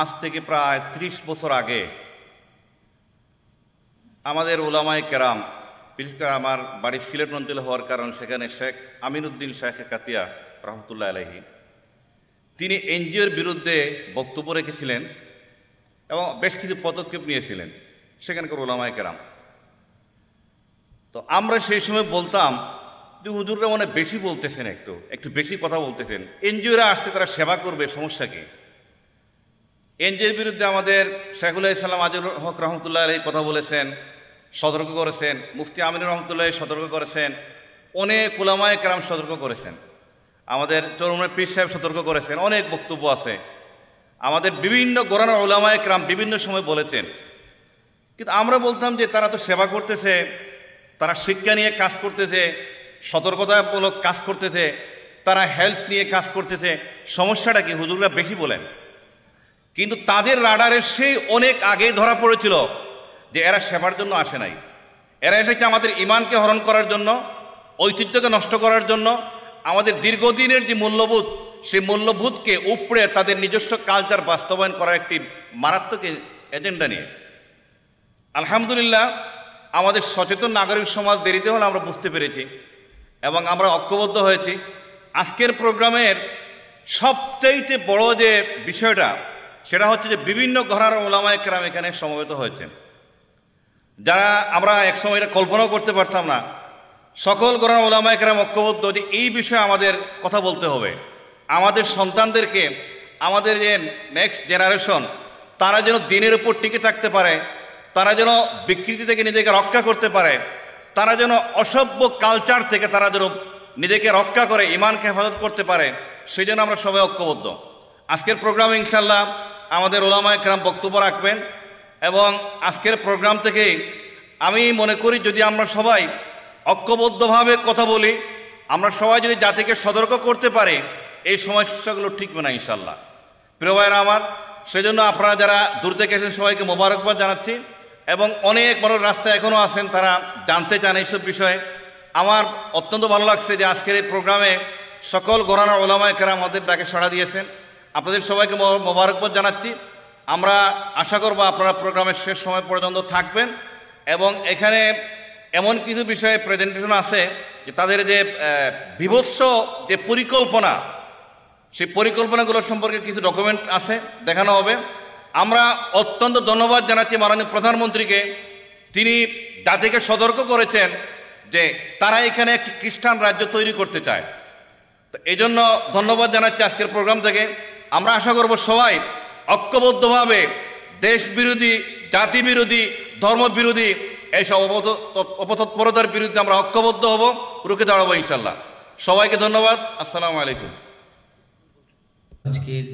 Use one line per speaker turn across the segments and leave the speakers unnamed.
আজ থেকে প্রায় ত্রিশ বছর আগে আমাদের ওলামায় কেরাম বিশেষ করে আমার বাড়ির সিলেট অঞ্চলে হওয়ার কারণ সেখানে শেখ আমিনুদ্দিন শেখ কাতিয়া রহমতুল্লাহ আলহী তিনি এনজিওর বিরুদ্ধে বক্তব্য রেখেছিলেন এবং বেশ কিছু পদক্ষেপ নিয়েছিলেন সেখানকার ওলামায় কেরাম তো আমরা সেই সময় বলতাম যে হুজুররা মানে বেশি বলতেছেন একটু একটু বেশি কথা বলতেছেন এনজিওরা আসতে তারা সেবা করবে সমস্যা কী এনজিওর বিরুদ্ধে আমাদের শেখুল্লাহ ইসলাম আজুল হক রহমতুল্লাহ এই কথা বলেছেন সতর্ক করেছেন মুফতি আমিনুর রহমতুল্লাহ সতর্ক করেছেন অনেক কুলামায় কেরাম সতর্ক করেছেন আমাদের তরুণের পীর সাহেব সতর্ক করেছেন অনেক বক্তব্য আছে আমাদের বিভিন্ন গোরান ওলামায় ক্রাম বিভিন্ন সময় বলেছেন কিন্তু আমরা বলতাম যে তারা তো সেবা করতেছে তারা শিক্ষা নিয়ে কাজ করতেছে সতর্কতামূলক কাজ করতেছে তারা হেলথ নিয়ে কাজ করতেছে সমস্যাটা কি হুজুররা বেশি বলেন কিন্তু তাদের রাডারে সেই অনেক আগেই ধরা পড়েছিল যে এরা সেবার জন্য আসে নাই এরা এসেছে আমাদের ইমানকে হরণ করার জন্য ঐতিহ্যকে নষ্ট করার জন্য আমাদের দীর্ঘদিনের যে মূল্যবোধ সেই মূল্যবোধকে উপড়ে তাদের নিজস্ব কালচার বাস্তবায়ন করার একটি মারাত্মক এজেন্ডা নিয়ে আলহামদুলিল্লাহ আমাদের সচেতন নাগরিক সমাজ দেরিতে হলে আমরা বুঝতে পেরেছি এবং আমরা ঐক্যবদ্ধ হয়েছি আজকের প্রোগ্রামের সবচাইতে বড় যে বিষয়টা সেটা হচ্ছে যে বিভিন্ন ঘরার ওলামায় কেরাম এখানে সমবেত হয়েছেন যারা আমরা একসময় এটা কল্পনাও করতে পারতাম না সকল ঘরার ওলামায় কেরাম ঐক্যবদ্ধ যে এই বিষয়ে আমাদের কথা বলতে হবে আমাদের সন্তানদেরকে আমাদের যে নেক্সট জেনারেশন তারা যেন দিনের উপর টিকে থাকতে পারে তারা যেন বিকৃতি থেকে নিজেকে রক্ষা করতে পারে তারা যেন অসভ্য কালচার থেকে তারা যেন নিজেকে রক্ষা করে ইমানকে হেফাজত করতে পারে সেই জন্য আমরা সবাই ঐক্যবদ্ধ আজকের প্রোগ্রামে ইনশাল্লাহ আমাদের ওলামায় কেরাম বক্তব্য রাখবেন এবং আজকের প্রোগ্রাম থেকে আমি মনে করি যদি আমরা সবাই ঐক্যবদ্ধভাবে কথা বলি আমরা সবাই যদি জাতিকে সতর্ক করতে পারে এই সমস্যাগুলো ঠিকবে না ইনশাল্লাহ প্রিয় ভাইয়েরা আমার সেজন্য আপনারা যারা দূর থেকে এসেছেন সবাইকে মোবারকবাদ জানাচ্ছি এবং অনেক বড় রাস্তা এখনও আছেন তারা জানতে চান এইসব বিষয়ে আমার অত্যন্ত ভালো লাগছে যে আজকের এই প্রোগ্রামে সকল ওলামায় কেরা আমাদের ডাকে সাড়া দিয়েছেন আপনাদের সবাইকে মোবারকবাদ জানাচ্ছি আমরা আশা করব আপনারা প্রোগ্রামের শেষ সময় পর্যন্ত থাকবেন এবং এখানে এমন কিছু বিষয়ে প্রেজেন্টেশন আছে যে তাদের যে বিভৎস যে পরিকল্পনা সেই পরিকল্পনাগুলো সম্পর্কে কিছু ডকুমেন্ট আছে দেখানো হবে আমরা অত্যন্ত ধন্যবাদ জানাচ্ছি মাননীয় প্রধানমন্ত্রীকে তিনি জাতিকে সতর্ক করেছেন যে তারা এখানে একটি খ্রিস্টান রাজ্য তৈরি করতে চায় তো এই জন্য ধন্যবাদ জানাচ্ছি আজকের প্রোগ্রাম থেকে আমরা আশা করব সবাই ঐক্যবদ্ধভাবে দেশ বিরোধী জাতি বিরোধী ধর্ম বিরোধী এইসব অপতৎপরতার বিরুদ্ধে আমরা ঐক্যবদ্ধ হব রুখে দাঁড়াবো ইনশাল্লাহ সবাইকে ধন্যবাদ আসসালামু আলাইকুম আজকের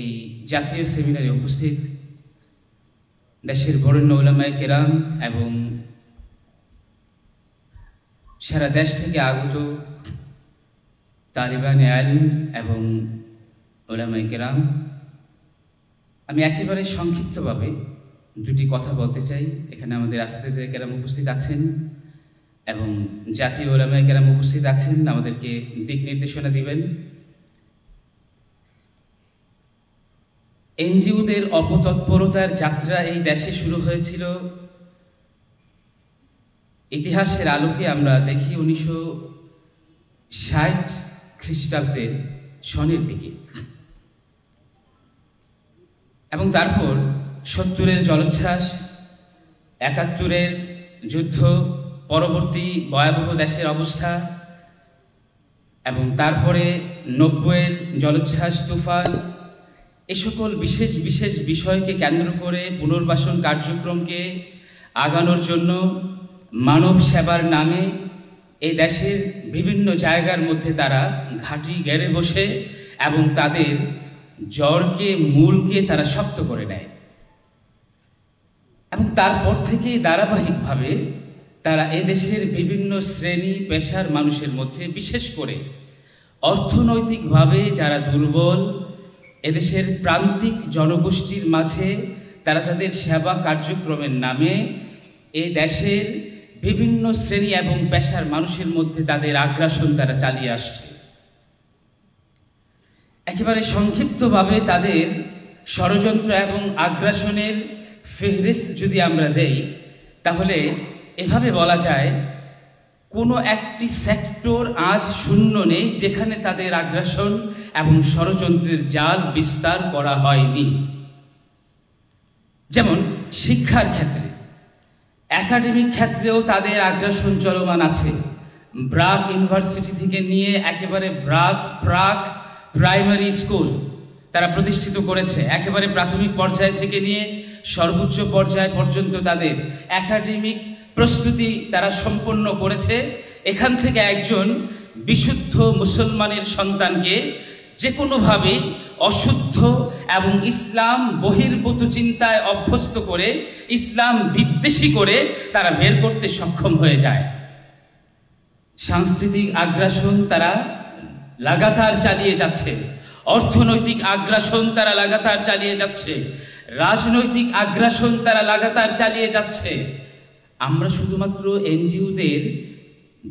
এই জাতীয় সেমিনারে উপস্থিত
দেশের বরণ্য ওলামায় কেরাম এবং সারা দেশ থেকে আগত তালিবান আলম এবং ওলামাই কেরাম আমি একেবারে সংক্ষিপ্তভাবে দুটি কথা বলতে চাই এখানে আমাদের আস্তে যে কেরাম উপস্থিত আছেন এবং জাতীয় ওলামাই কেরাম উপস্থিত আছেন আমাদেরকে দিক নির্দেশনা দিবেন এনজিওদের অপতৎপরতার যাত্রা এই দেশে শুরু হয়েছিল ইতিহাসের আলোকে আমরা দেখি উনিশশো ষাট খ্রিস্টাব্দের শনির দিকে এবং তারপর সত্তরের জলোচ্ছ্বাস একাত্তরের যুদ্ধ পরবর্তী ভয়াবহ দেশের অবস্থা এবং তারপরে নব্বইয়ের জলোচ্ছ্বাস তুফান এ সকল বিশেষ বিশেষ বিষয়কে কেন্দ্র করে পুনর্বাসন কার্যক্রমকে আগানোর জন্য মানব সেবার নামে এই দেশের বিভিন্ন জায়গার মধ্যে তারা ঘাঁটি গেড়ে বসে এবং তাদের জ্বরকে মূলকে তারা শক্ত করে নেয় এবং তারপর থেকেই ধারাবাহিকভাবে তারা এদেশের বিভিন্ন শ্রেণী পেশার মানুষের মধ্যে বিশেষ করে অর্থনৈতিকভাবে যারা দুর্বল এদেশের প্রান্তিক জনগোষ্ঠীর মাঝে তারা তাদের সেবা কার্যক্রমের নামে এ দেশের বিভিন্ন শ্রেণী এবং পেশার মানুষের মধ্যে তাদের আগ্রাসন তারা চালিয়ে আসছে একেবারে সংক্ষিপ্তভাবে তাদের ষড়যন্ত্র এবং আগ্রাসনের ফেহরিস্ত যদি আমরা দেই তাহলে এভাবে বলা যায় কোনো একটি সেক্টর আজ শূন্য নেই যেখানে তাদের আগ্রাসন এবং ষড়যন্ত্রের জাল বিস্তার করা হয়নি যেমন শিক্ষার ক্ষেত্রে একাডেমিক ক্ষেত্রেও তাদের আগ্রাসন চলমান আছে ব্রাক ইউনিভার্সিটি থেকে নিয়ে একেবারে ব্রাক প্রাক প্রাইমারি স্কুল তারা প্রতিষ্ঠিত করেছে একেবারে প্রাথমিক পর্যায় থেকে নিয়ে সর্বোচ্চ পর্যায় পর্যন্ত তাদের একাডেমিক প্রস্তুতি তারা সম্পন্ন করেছে এখান থেকে একজন বিশুদ্ধ মুসলমানের সন্তানকে যে কোনোভাবে অশুদ্ধ এবং ইসলাম বহির্ভূত চিন্তায় অভ্যস্ত করে ইসলাম বিদ্বেষী করে তারা বের করতে সক্ষম হয়ে যায় সাংস্কৃতিক আগ্রাসন তারা লাগাতার চালিয়ে যাচ্ছে অর্থনৈতিক আগ্রাসন তারা লাগাতার চালিয়ে যাচ্ছে রাজনৈতিক আগ্রাসন তারা লাগাতার চালিয়ে যাচ্ছে আমরা শুধুমাত্র এনজিওদের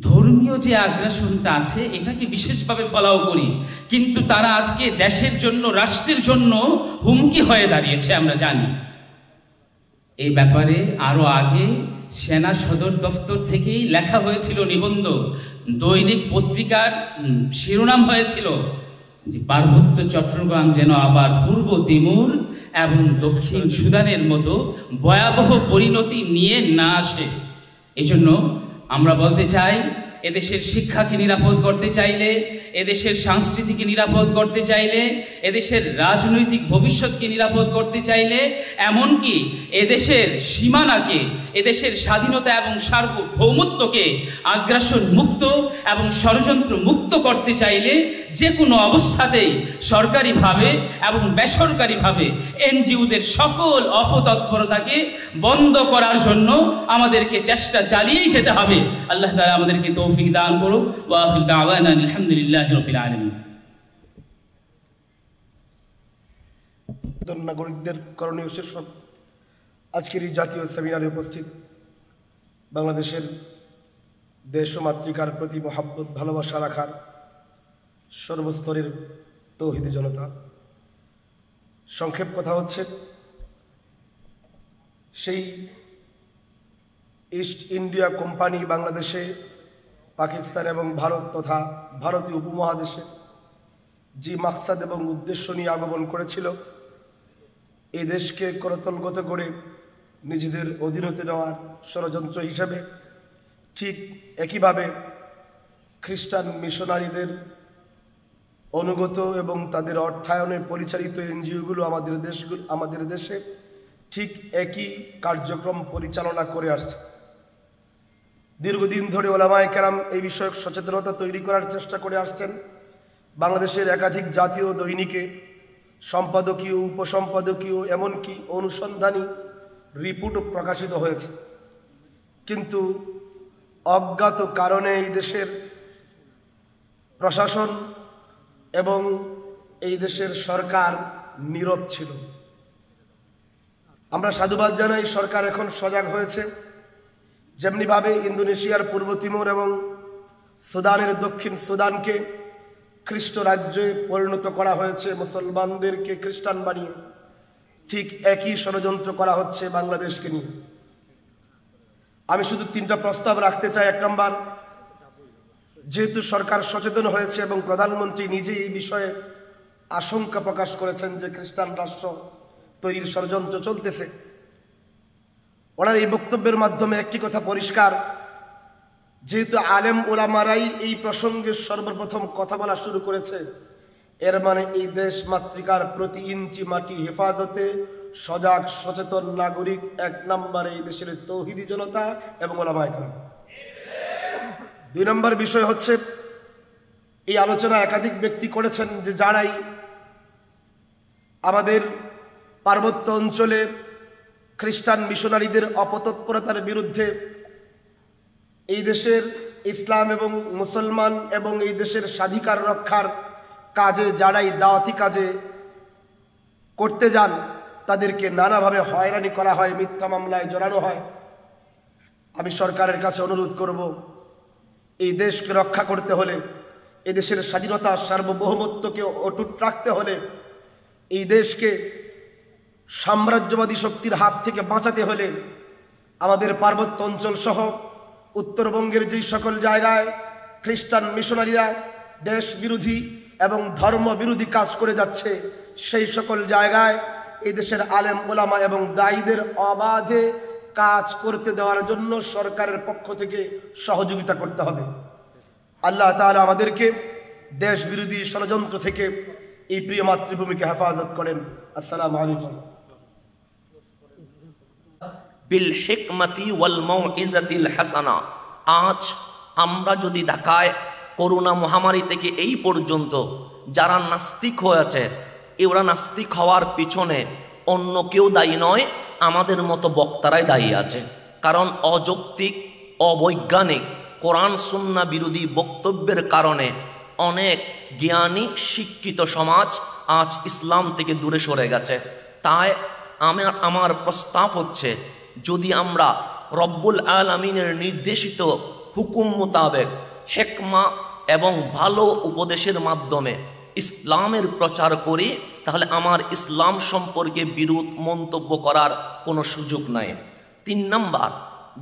ধর্মীয় যে আগ্রাসনটা আছে এটাকে বিশেষভাবে ফলাও করি কিন্তু তারা আজকে দেশের জন্য রাষ্ট্রের জন্য হুমকি হয়ে দাঁড়িয়েছে আমরা জানি এই ব্যাপারে আরও আগে সেনা সদর দফতর থেকেই লেখা হয়েছিল নিবন্ধ দৈনিক পত্রিকার শিরোনাম হয়েছিল যে পার্বত্য চট্টগ্রাম যেন আবার পূর্ব তিমুর এবং দক্ষিণ সুদানের মতো ভয়াবহ পরিণতি নিয়ে না আসে এই জন্য আমরা বলতে চাই এদেশের শিক্ষাকে নিরাপদ করতে চাইলে এদেশের সংস্কৃতিকে নিরাপদ করতে চাইলে এদেশের রাজনৈতিক ভবিষ্যৎকে নিরাপদ করতে চাইলে এমনকি এদেশের সীমানাকে এদেশের স্বাধীনতা এবং সার্বভৌমত্বকে আগ্রাসন মুক্ত এবং ষড়যন্ত্র মুক্ত করতে চাইলে যে কোনো অবস্থাতেই সরকারিভাবে এবং বেসরকারিভাবে এনজিওদের সকল অপতৎপরতাকে বন্ধ করার জন্য আমাদেরকে চেষ্টা চালিয়েই যেতে হবে আল্লাহ তালা আমাদেরকে তো তৌফিক দান করুক ওয়াসিল দাওয়ান আলহামদুলিল্লাহ রবিল আলমী
নাগরিকদের করণীয় শেষ আজকের এই জাতীয় সেমিনারে উপস্থিত বাংলাদেশের দেশ ও মাতৃকার প্রতি মহাব্বত ভালোবাসা রাখার সর্বস্তরের তৌহিদ জনতা সংক্ষেপ কথা হচ্ছে সেই ইস্ট ইন্ডিয়া কোম্পানি বাংলাদেশে পাকিস্তান এবং ভারত তথা ভারতীয় উপমহাদেশে যে মাকসাদ এবং উদ্দেশ্য নিয়ে আগমন করেছিল এই দেশকে করতলগত করে নিজেদের অধীনতে নেওয়ার ষড়যন্ত্র হিসেবে ঠিক একইভাবে খ্রিস্টান মিশনারিদের অনুগত এবং তাদের অর্থায়নে পরিচালিত এনজিওগুলো আমাদের দেশগুলো আমাদের দেশে ঠিক একই কার্যক্রম পরিচালনা করে আসছে দীর্ঘদিন ধরে ওলামায় কেরাম এই বিষয়ক সচেতনতা তৈরি করার চেষ্টা করে আসছেন বাংলাদেশের একাধিক জাতীয় দৈনিকে সম্পাদকীয় উপসম্পাদকীয় এমনকি অনুসন্ধানী রিপোর্টও প্রকাশিত হয়েছে কিন্তু অজ্ঞাত কারণে এই দেশের প্রশাসন এবং এই দেশের সরকার নীরব ছিল আমরা সাধুবাদ জানাই সরকার এখন সজাগ হয়েছে যেমনিভাবে ইন্দোনেশিয়ার পূর্ব তিমুর এবং সুদানের দক্ষিণ সুদানকে খ্রিস্ট রাজ্যে পরিণত করা হয়েছে মুসলমানদেরকে খ্রিস্টান বানিয়ে ঠিক একই ষড়যন্ত্র করা হচ্ছে বাংলাদেশকে নিয়ে আমি শুধু তিনটা প্রস্তাব রাখতে চাই এক নম্বর যেহেতু সরকার সচেতন হয়েছে এবং প্রধানমন্ত্রী নিজেই এই বিষয়ে আশঙ্কা প্রকাশ করেছেন যে খ্রিস্টান রাষ্ট্র তৈরির ষড়যন্ত্র চলতেছে ওনার এই বক্তব্যের মাধ্যমে একটি কথা পরিষ্কার যেহেতু আলেম ওলামারাই এই প্রসঙ্গে সর্বপ্রথম কথা বলা শুরু করেছে এর মানে এই দেশ মাতৃকার প্রতি ইঞ্চি মাটি হেফাজতে সজাগ সচেতন নাগরিক এক নম্বরে এই দেশের তৌহিদি জনতা এবং ওলামায় দুই নম্বর বিষয় হচ্ছে এই আলোচনা একাধিক ব্যক্তি করেছেন যে যারাই আমাদের পার্বত্য অঞ্চলে খ্রিস্টান মিশনারিদের অপতৎপরতার বিরুদ্ধে এই দেশের ইসলাম এবং মুসলমান এবং এই দেশের স্বাধিকার রক্ষার কাজে যারাই দাওয়াতি কাজে করতে যান তাদেরকে নানাভাবে হয়রানি করা হয় মিথ্যা মামলায় জড়ানো হয় আমি সরকারের কাছে অনুরোধ করব এই দেশকে রক্ষা করতে হলে এদেশের স্বাধীনতা সার্বভৌমত্বকে অটুট রাখতে হলে এই দেশকে সাম্রাজ্যবাদী শক্তির হাত থেকে বাঁচাতে হলে আমাদের পার্বত্য অঞ্চল সহ উত্তরবঙ্গের যেই সকল জায়গায় খ্রিস্টান মিশনারিরা দেশ বিরোধী এবং ধর্ম বিরোধী কাজ করে যাচ্ছে সেই সকল জায়গায় এই দেশের আলেম ওলামা এবং দায়ীদের অবাধে কাজ করতে দেওয়ার জন্য সরকারের পক্ষ থেকে সহযোগিতা করতে হবে আল্লাহ তাহলে আমাদেরকে দেশ বিরোধী ষড়যন্ত্র থেকে এই প্রিয় মাতৃভূমিকে হেফাজত করেন আসসালামু আলাইকুম
বিল হেকমাতি হাসানা আজ আমরা যদি ঢাকায় করোনা মহামারী থেকে এই পর্যন্ত যারা নাস্তিক হয়েছে এরা নাস্তিক হওয়ার পিছনে অন্য কেউ দায়ী নয় আমাদের মতো বক্তারাই দায়ী আছে কারণ অযৌক্তিক অবৈজ্ঞানিক কোরআন সুন্না বিরোধী বক্তব্যের কারণে অনেক জ্ঞানী শিক্ষিত সমাজ আজ ইসলাম থেকে দূরে সরে গেছে তাই আমার আমার প্রস্তাব হচ্ছে যদি আমরা রব্বুল আলমিনের নির্দেশিত হুকুম মোতাবেক হেকমা এবং ভালো উপদেশের মাধ্যমে ইসলামের প্রচার করি তাহলে আমার ইসলাম সম্পর্কে বিরোধ মন্তব্য করার কোনো সুযোগ নাই তিন নম্বর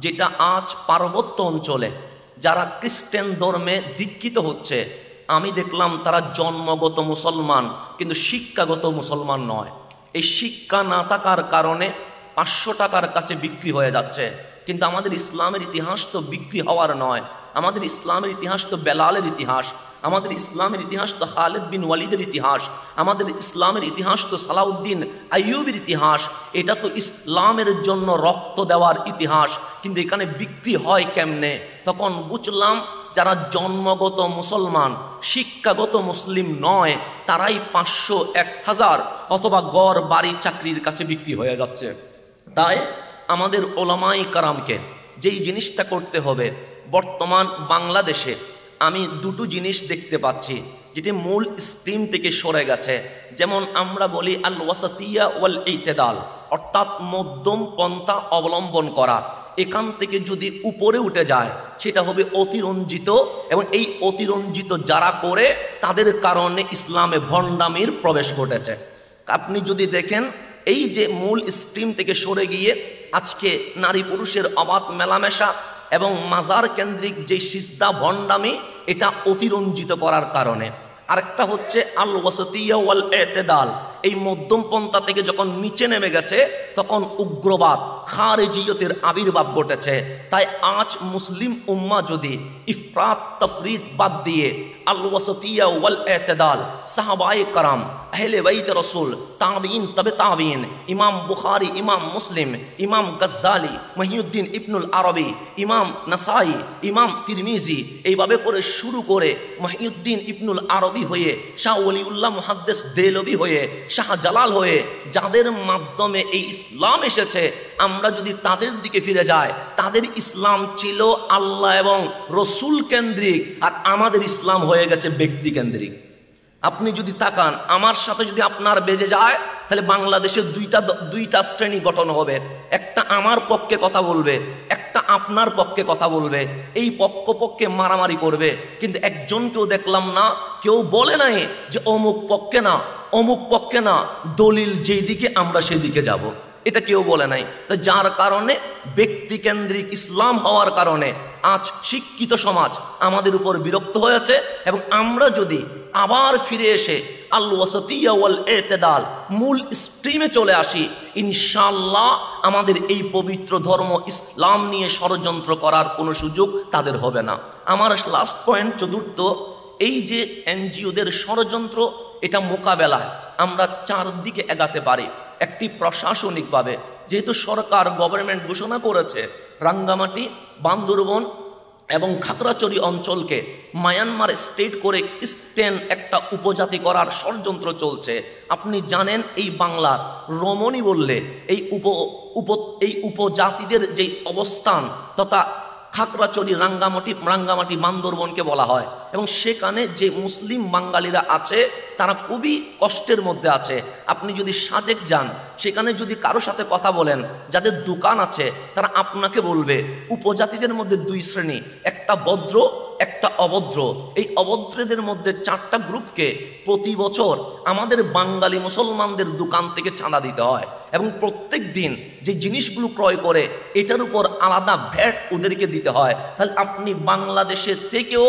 যেটা আজ পার্বত্য অঞ্চলে যারা খ্রিস্টান ধর্মে দীক্ষিত হচ্ছে আমি দেখলাম তারা জন্মগত মুসলমান কিন্তু শিক্ষাগত মুসলমান নয় এই শিক্ষা না থাকার কারণে পাঁচশো টাকার কাছে বিক্রি হয়ে যাচ্ছে কিন্তু আমাদের ইসলামের ইতিহাস তো বিক্রি হওয়ার নয় আমাদের ইসলামের ইতিহাস তো বেলালের ইতিহাস আমাদের ইসলামের ইতিহাস তো খালেদ বিন ওয়ালিদের ইতিহাস আমাদের ইসলামের ইতিহাস তো সালাউদ্দিন আইয়ুবের ইতিহাস এটা তো ইসলামের জন্য রক্ত দেওয়ার ইতিহাস কিন্তু এখানে বিক্রি হয় কেমনে তখন বুঝলাম যারা জন্মগত মুসলমান শিক্ষাগত মুসলিম নয় তারাই পাঁচশো এক হাজার অথবা গড় বাড়ি চাকরির কাছে বিক্রি হয়ে যাচ্ছে তাই আমাদের ওলামাই কারামকে যেই জিনিসটা করতে হবে বর্তমান বাংলাদেশে আমি দুটো জিনিস দেখতে পাচ্ছি যেটি মূল স্ট্রিম থেকে সরে গেছে যেমন আমরা বলি আল ওয়াসাতিয়া ওয়াল ইতেদাল অর্থাৎ মধ্যম পন্থা অবলম্বন করা এখান থেকে যদি উপরে উঠে যায় সেটা হবে অতিরঞ্জিত এবং এই অতিরঞ্জিত যারা করে তাদের কারণে ইসলামে ভণ্ডামির প্রবেশ ঘটেছে আপনি যদি দেখেন এই যে মূল স্ট্রিম থেকে সরে গিয়ে আজকে নারী পুরুষের অবাধ মেলামেশা এবং মাজার কেন্দ্রিক যে সিস্তা ভণ্ডামি এটা অতিরঞ্জিত করার কারণে আরেকটা হচ্ছে আল ওয়াসতিয়া ওয়াল এতেদাল এই মধ্যম পন্থা থেকে যখন নিচে নেমে গেছে তখন উগ্রবাদ খারেজিয়তের আবির্ভাব ঘটেছে তাই আজ মুসলিম উম্মা যদি ইফরাত তফরিদ বাদ দিয়ে আল ওয়াসতিয়া ওয়াল এতেদাল সাহাবাই করাম আহলে বাইত রসুল তাবিন তবে তাবিন ইমাম বুখারি ইমাম মুসলিম ইমাম গজ্জালি মহিউদ্দিন ইবনুল আরবি ইমাম নাসাই ইমাম তিরমিজি এইভাবে করে শুরু করে মহিউদ্দিন ইবনুল আরবি মৌলবী হয়ে শাহ অলিউল্লাহ মহাদ্দেশ দেলবি হয়ে শাহ জালাল হয়ে যাদের মাধ্যমে এই ইসলাম এসেছে আমরা যদি তাদের দিকে ফিরে যাই তাদের ইসলাম ছিল আল্লাহ এবং রসুল কেন্দ্রিক আর আমাদের ইসলাম হয়ে গেছে ব্যক্তি কেন্দ্রিক আপনি যদি তাকান আমার সাথে যদি আপনার বেজে যায় তাহলে বাংলাদেশে দুইটা দুইটা শ্রেণী গঠন হবে একটা আমার পক্ষে কথা বলবে একটা আপনার পক্ষে কথা বলবে এই পক্ষ পক্ষে মারামারি করবে কিন্তু একজনকেও দেখলাম না কেউ বলে নাই যে অমুক পক্ষে না অমুক পক্ষে না দলিল যেই দিকে আমরা সেই দিকে যাব। এটা কেউ বলে নাই তো যার কারণে ব্যক্তিকেন্দ্রিক ইসলাম হওয়ার কারণে আজ শিক্ষিত সমাজ আমাদের উপর বিরক্ত হয়েছে এবং আমরা যদি আবার ফিরে এসে আল ওয়াসতিয়া এতেদাল মূল স্ট্রিমে চলে আসি ইনশাল্লাহ আমাদের এই পবিত্র ধর্ম ইসলাম নিয়ে ষড়যন্ত্র করার কোনো সুযোগ তাদের হবে না আমার লাস্ট পয়েন্ট চতুর্থ এই যে এনজিওদের ষড়যন্ত্র এটা মোকাবেলায় আমরা চারদিকে এগাতে পারি একটি প্রশাসনিকভাবে যেহেতু সরকার গভর্নমেন্ট ঘোষণা করেছে রাঙ্গামাটি বান্দরবন এবং খাগড়াচড়ি অঞ্চলকে মায়ানমার স্টেট করে স্টেন একটা উপজাতি করার ষড়যন্ত্র চলছে আপনি জানেন এই বাংলার রমণী বললে এই উপ উপ এই উপজাতিদের যে অবস্থান তথা খাকরাচরি রাঙ্গামাটি রাঙ্গামাটি বান্দরবনকে বলা হয় এবং সেখানে যে মুসলিম বাঙালিরা আছে তারা খুবই কষ্টের মধ্যে আছে আপনি যদি সাজেক যান সেখানে যদি কারো সাথে কথা বলেন যাদের দোকান আছে তারা আপনাকে বলবে উপজাতিদের মধ্যে দুই শ্রেণী একটা ভদ্র একটা অভদ্র এই অভদ্রদের মধ্যে চারটা গ্রুপকে প্রতি বছর আমাদের বাঙালি মুসলমানদের দোকান থেকে চাঁদা দিতে হয় এবং প্রত্যেক দিন যে জিনিসগুলো ক্রয় করে এটার উপর আলাদা ভ্যাট ওদেরকে দিতে হয় তাহলে আপনি বাংলাদেশের থেকেও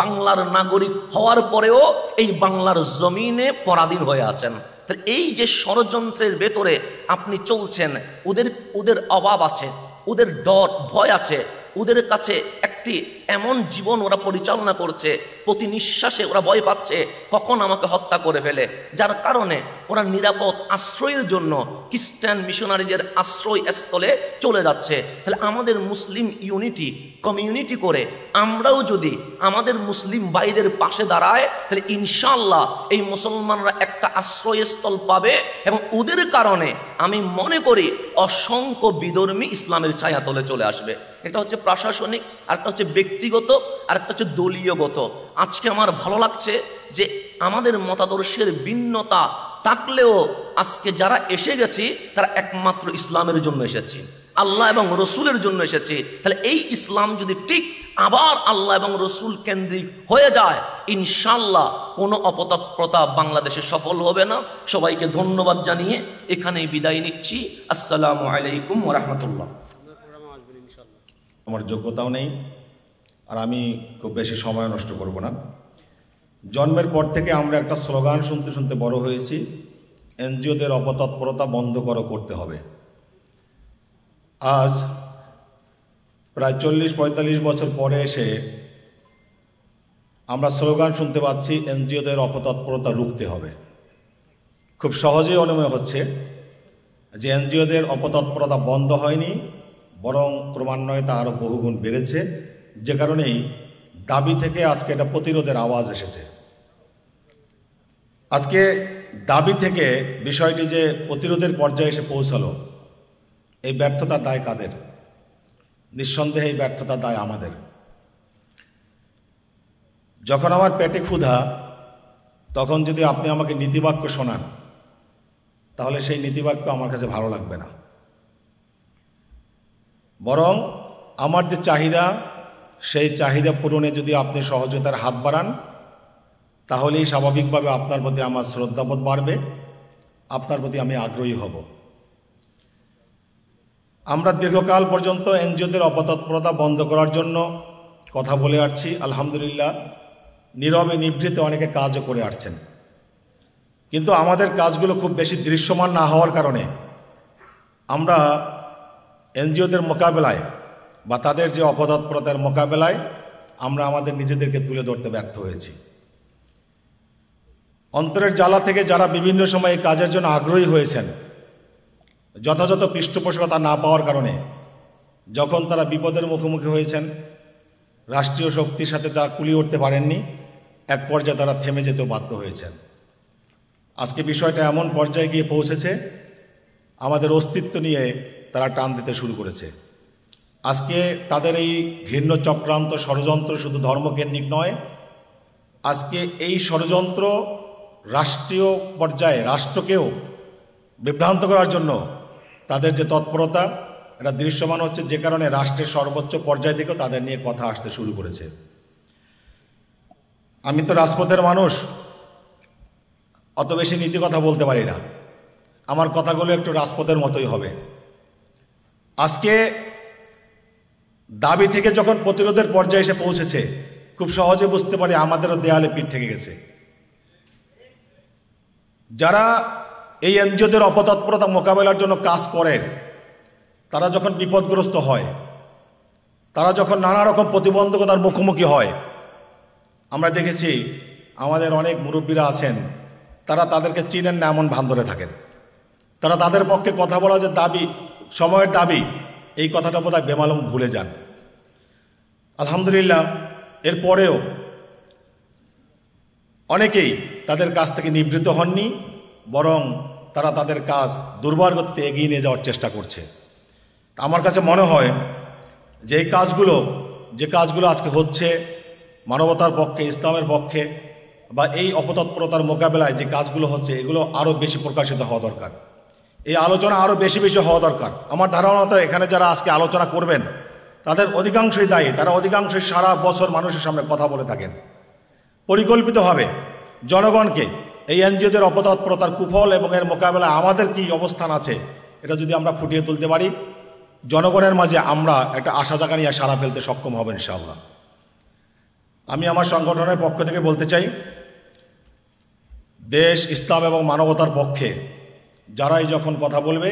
বাংলার নাগরিক হওয়ার পরেও এই বাংলার জমিনে পরাধীন হয়ে আছেন তাহলে এই যে ষড়যন্ত্রের ভেতরে আপনি চলছেন ওদের ওদের অভাব আছে ওদের ডর ভয় আছে ওদের কাছে একটি এমন জীবন ওরা পরিচালনা করছে প্রতি নিঃশ্বাসে ওরা ভয় পাচ্ছে কখন আমাকে হত্যা করে ফেলে যার কারণে ওরা নিরাপদ আশ্রয়ের জন্য খ্রিস্টান মিশনারিদের আশ্রয় স্থলে চলে যাচ্ছে তাহলে আমাদের মুসলিম ইউনিটি কমিউনিটি করে আমরাও যদি আমাদের মুসলিম ভাইদের পাশে দাঁড়ায় তাহলে ইনশাল্লাহ এই মুসলমানরা একটা আশ্রয়স্থল পাবে এবং ওদের কারণে আমি মনে করি অসংখ্য বিধর্মী ইসলামের ছায়া তলে চলে আসবে এটা হচ্ছে প্রশাসনিক আর একটা হচ্ছে ব্যক্তি ব্যক্তিগত আর একটা হচ্ছে দলীয়গত আজকে আমার ভালো লাগছে যে আমাদের মতাদর্শের ভিন্নতা থাকলেও আজকে যারা এসে গেছি তারা একমাত্র ইসলামের জন্য এসেছি আল্লাহ এবং রসুলের জন্য এসেছি তাহলে এই ইসলাম যদি ঠিক আবার আল্লাহ এবং রসুল কেন্দ্রিক হয়ে যায় ইনশাল্লাহ কোনো অপতৎপ্রতা বাংলাদেশে সফল হবে না সবাইকে ধন্যবাদ জানিয়ে এখানেই বিদায় নিচ্ছি আসসালামু
আলাইকুম রহমতুল্লাহ আমার যোগ্যতাও নেই আর আমি খুব বেশি সময় নষ্ট করব না জন্মের পর থেকে আমরা একটা স্লোগান শুনতে শুনতে বড় হয়েছি এনজিওদের অপতৎপরতা বন্ধ করো করতে হবে আজ প্রায় চল্লিশ পঁয়তাল্লিশ বছর পরে এসে আমরা স্লোগান শুনতে পাচ্ছি এনজিওদের অপতৎপরতা রুখতে হবে খুব সহজেই অনুময় হচ্ছে যে এনজিওদের অপতৎপরতা বন্ধ হয়নি বরং ক্রমান্বয়ে তা আরও বহুগুণ বেড়েছে যে কারণে দাবি থেকে আজকে এটা প্রতিরোধের আওয়াজ এসেছে আজকে দাবি থেকে বিষয়টি যে প্রতিরোধের পর্যায়ে এসে পৌঁছালো এই ব্যর্থতার দায় কাদের নিঃসন্দেহে এই ব্যর্থতার দায় আমাদের যখন আমার পেটে ক্ষুধা তখন যদি আপনি আমাকে নীতিবাক্য শোনান তাহলে সেই নীতিবাক্য আমার কাছে ভালো লাগবে না বরং আমার যে চাহিদা সেই চাহিদা পূরণে যদি আপনি সহজতার হাত বাড়ান তাহলেই স্বাভাবিকভাবে আপনার প্রতি আমার শ্রদ্ধাবোধ বাড়বে আপনার প্রতি আমি আগ্রহী হব আমরা দীর্ঘকাল পর্যন্ত এনজিওদের অপতৎপরতা বন্ধ করার জন্য কথা বলে আসছি আলহামদুলিল্লাহ নীরবে নিভৃতে অনেকে কাজও করে আসছেন কিন্তু আমাদের কাজগুলো খুব বেশি দৃশ্যমান না হওয়ার কারণে আমরা এনজিওদের মোকাবেলায় বা তাদের যে অপতৎপরতার মোকাবেলায় আমরা আমাদের নিজেদেরকে তুলে ধরতে ব্যর্থ হয়েছি অন্তরের জ্বালা থেকে যারা বিভিন্ন সময়ে কাজের জন্য আগ্রহী হয়েছেন যথাযথ পৃষ্ঠপোষকতা না পাওয়ার কারণে যখন তারা বিপদের মুখোমুখি হয়েছেন রাষ্ট্রীয় শক্তির সাথে যারা কুলি উঠতে পারেননি এক পর্যায়ে তারা থেমে যেতেও বাধ্য হয়েছেন আজকে বিষয়টা এমন পর্যায়ে গিয়ে পৌঁছেছে আমাদের অস্তিত্ব নিয়ে তারা টান দিতে শুরু করেছে আজকে তাদের এই ঘৃণ্য চক্রান্ত ষড়যন্ত্র শুধু ধর্মকেন্দ্রিক নয় আজকে এই ষড়যন্ত্র রাষ্ট্রীয় পর্যায়ে রাষ্ট্রকেও বিভ্রান্ত করার জন্য তাদের যে তৎপরতা এটা দৃশ্যমান হচ্ছে যে কারণে রাষ্ট্রের সর্বোচ্চ পর্যায় থেকেও তাদের নিয়ে কথা আসতে শুরু করেছে আমি তো রাজপথের মানুষ অত বেশি নীতি কথা বলতে পারি না আমার কথাগুলো একটু রাজপথের মতোই হবে আজকে দাবি থেকে যখন প্রতিরোধের পর্যায়ে এসে পৌঁছেছে খুব সহজে বুঝতে পারি আমাদেরও দেয়ালে পিঠ থেকে গেছে যারা এই এনজিওদের অপতৎপরতা মোকাবেলার জন্য কাজ করেন তারা যখন বিপদগ্রস্ত হয় তারা যখন নানা রকম প্রতিবন্ধকতার মুখোমুখি হয় আমরা দেখেছি আমাদের অনেক মুরব্বীরা আছেন তারা তাদেরকে চিনেন না এমন ভান ধরে থাকেন তারা তাদের পক্ষে কথা বলা যে দাবি সময়ের দাবি এই কথাটা বোধহয় বেমালুম ভুলে যান আলহামদুলিল্লাহ এরপরেও অনেকেই তাদের কাছ থেকে নিবৃত হননি বরং তারা তাদের কাজ দুর্বার করতে এগিয়ে নিয়ে যাওয়ার চেষ্টা করছে আমার কাছে মনে হয় যে এই কাজগুলো যে কাজগুলো আজকে হচ্ছে মানবতার পক্ষে ইসলামের পক্ষে বা এই অপতৎপরতার মোকাবেলায় যে কাজগুলো হচ্ছে এগুলো আরও বেশি প্রকাশিত হওয়া দরকার এই আলোচনা আরও বেশি বেশি হওয়া দরকার আমার ধারণা এখানে যারা আজকে আলোচনা করবেন তাদের অধিকাংশই দায়ী তারা অধিকাংশই সারা বছর মানুষের সামনে কথা বলে থাকেন পরিকল্পিতভাবে জনগণকে এই এনজিওদের অপতৎপরতার কুফল এবং এর মোকাবেলায় আমাদের কি অবস্থান আছে এটা যদি আমরা ফুটিয়ে তুলতে পারি জনগণের মাঝে আমরা একটা আশা জাগা নিয়ে সারা ফেলতে সক্ষম হবেন ইনশাআল্লাহ আমি আমার সংগঠনের পক্ষ থেকে বলতে চাই দেশ ইসলাম এবং মানবতার পক্ষে যারাই যখন কথা বলবে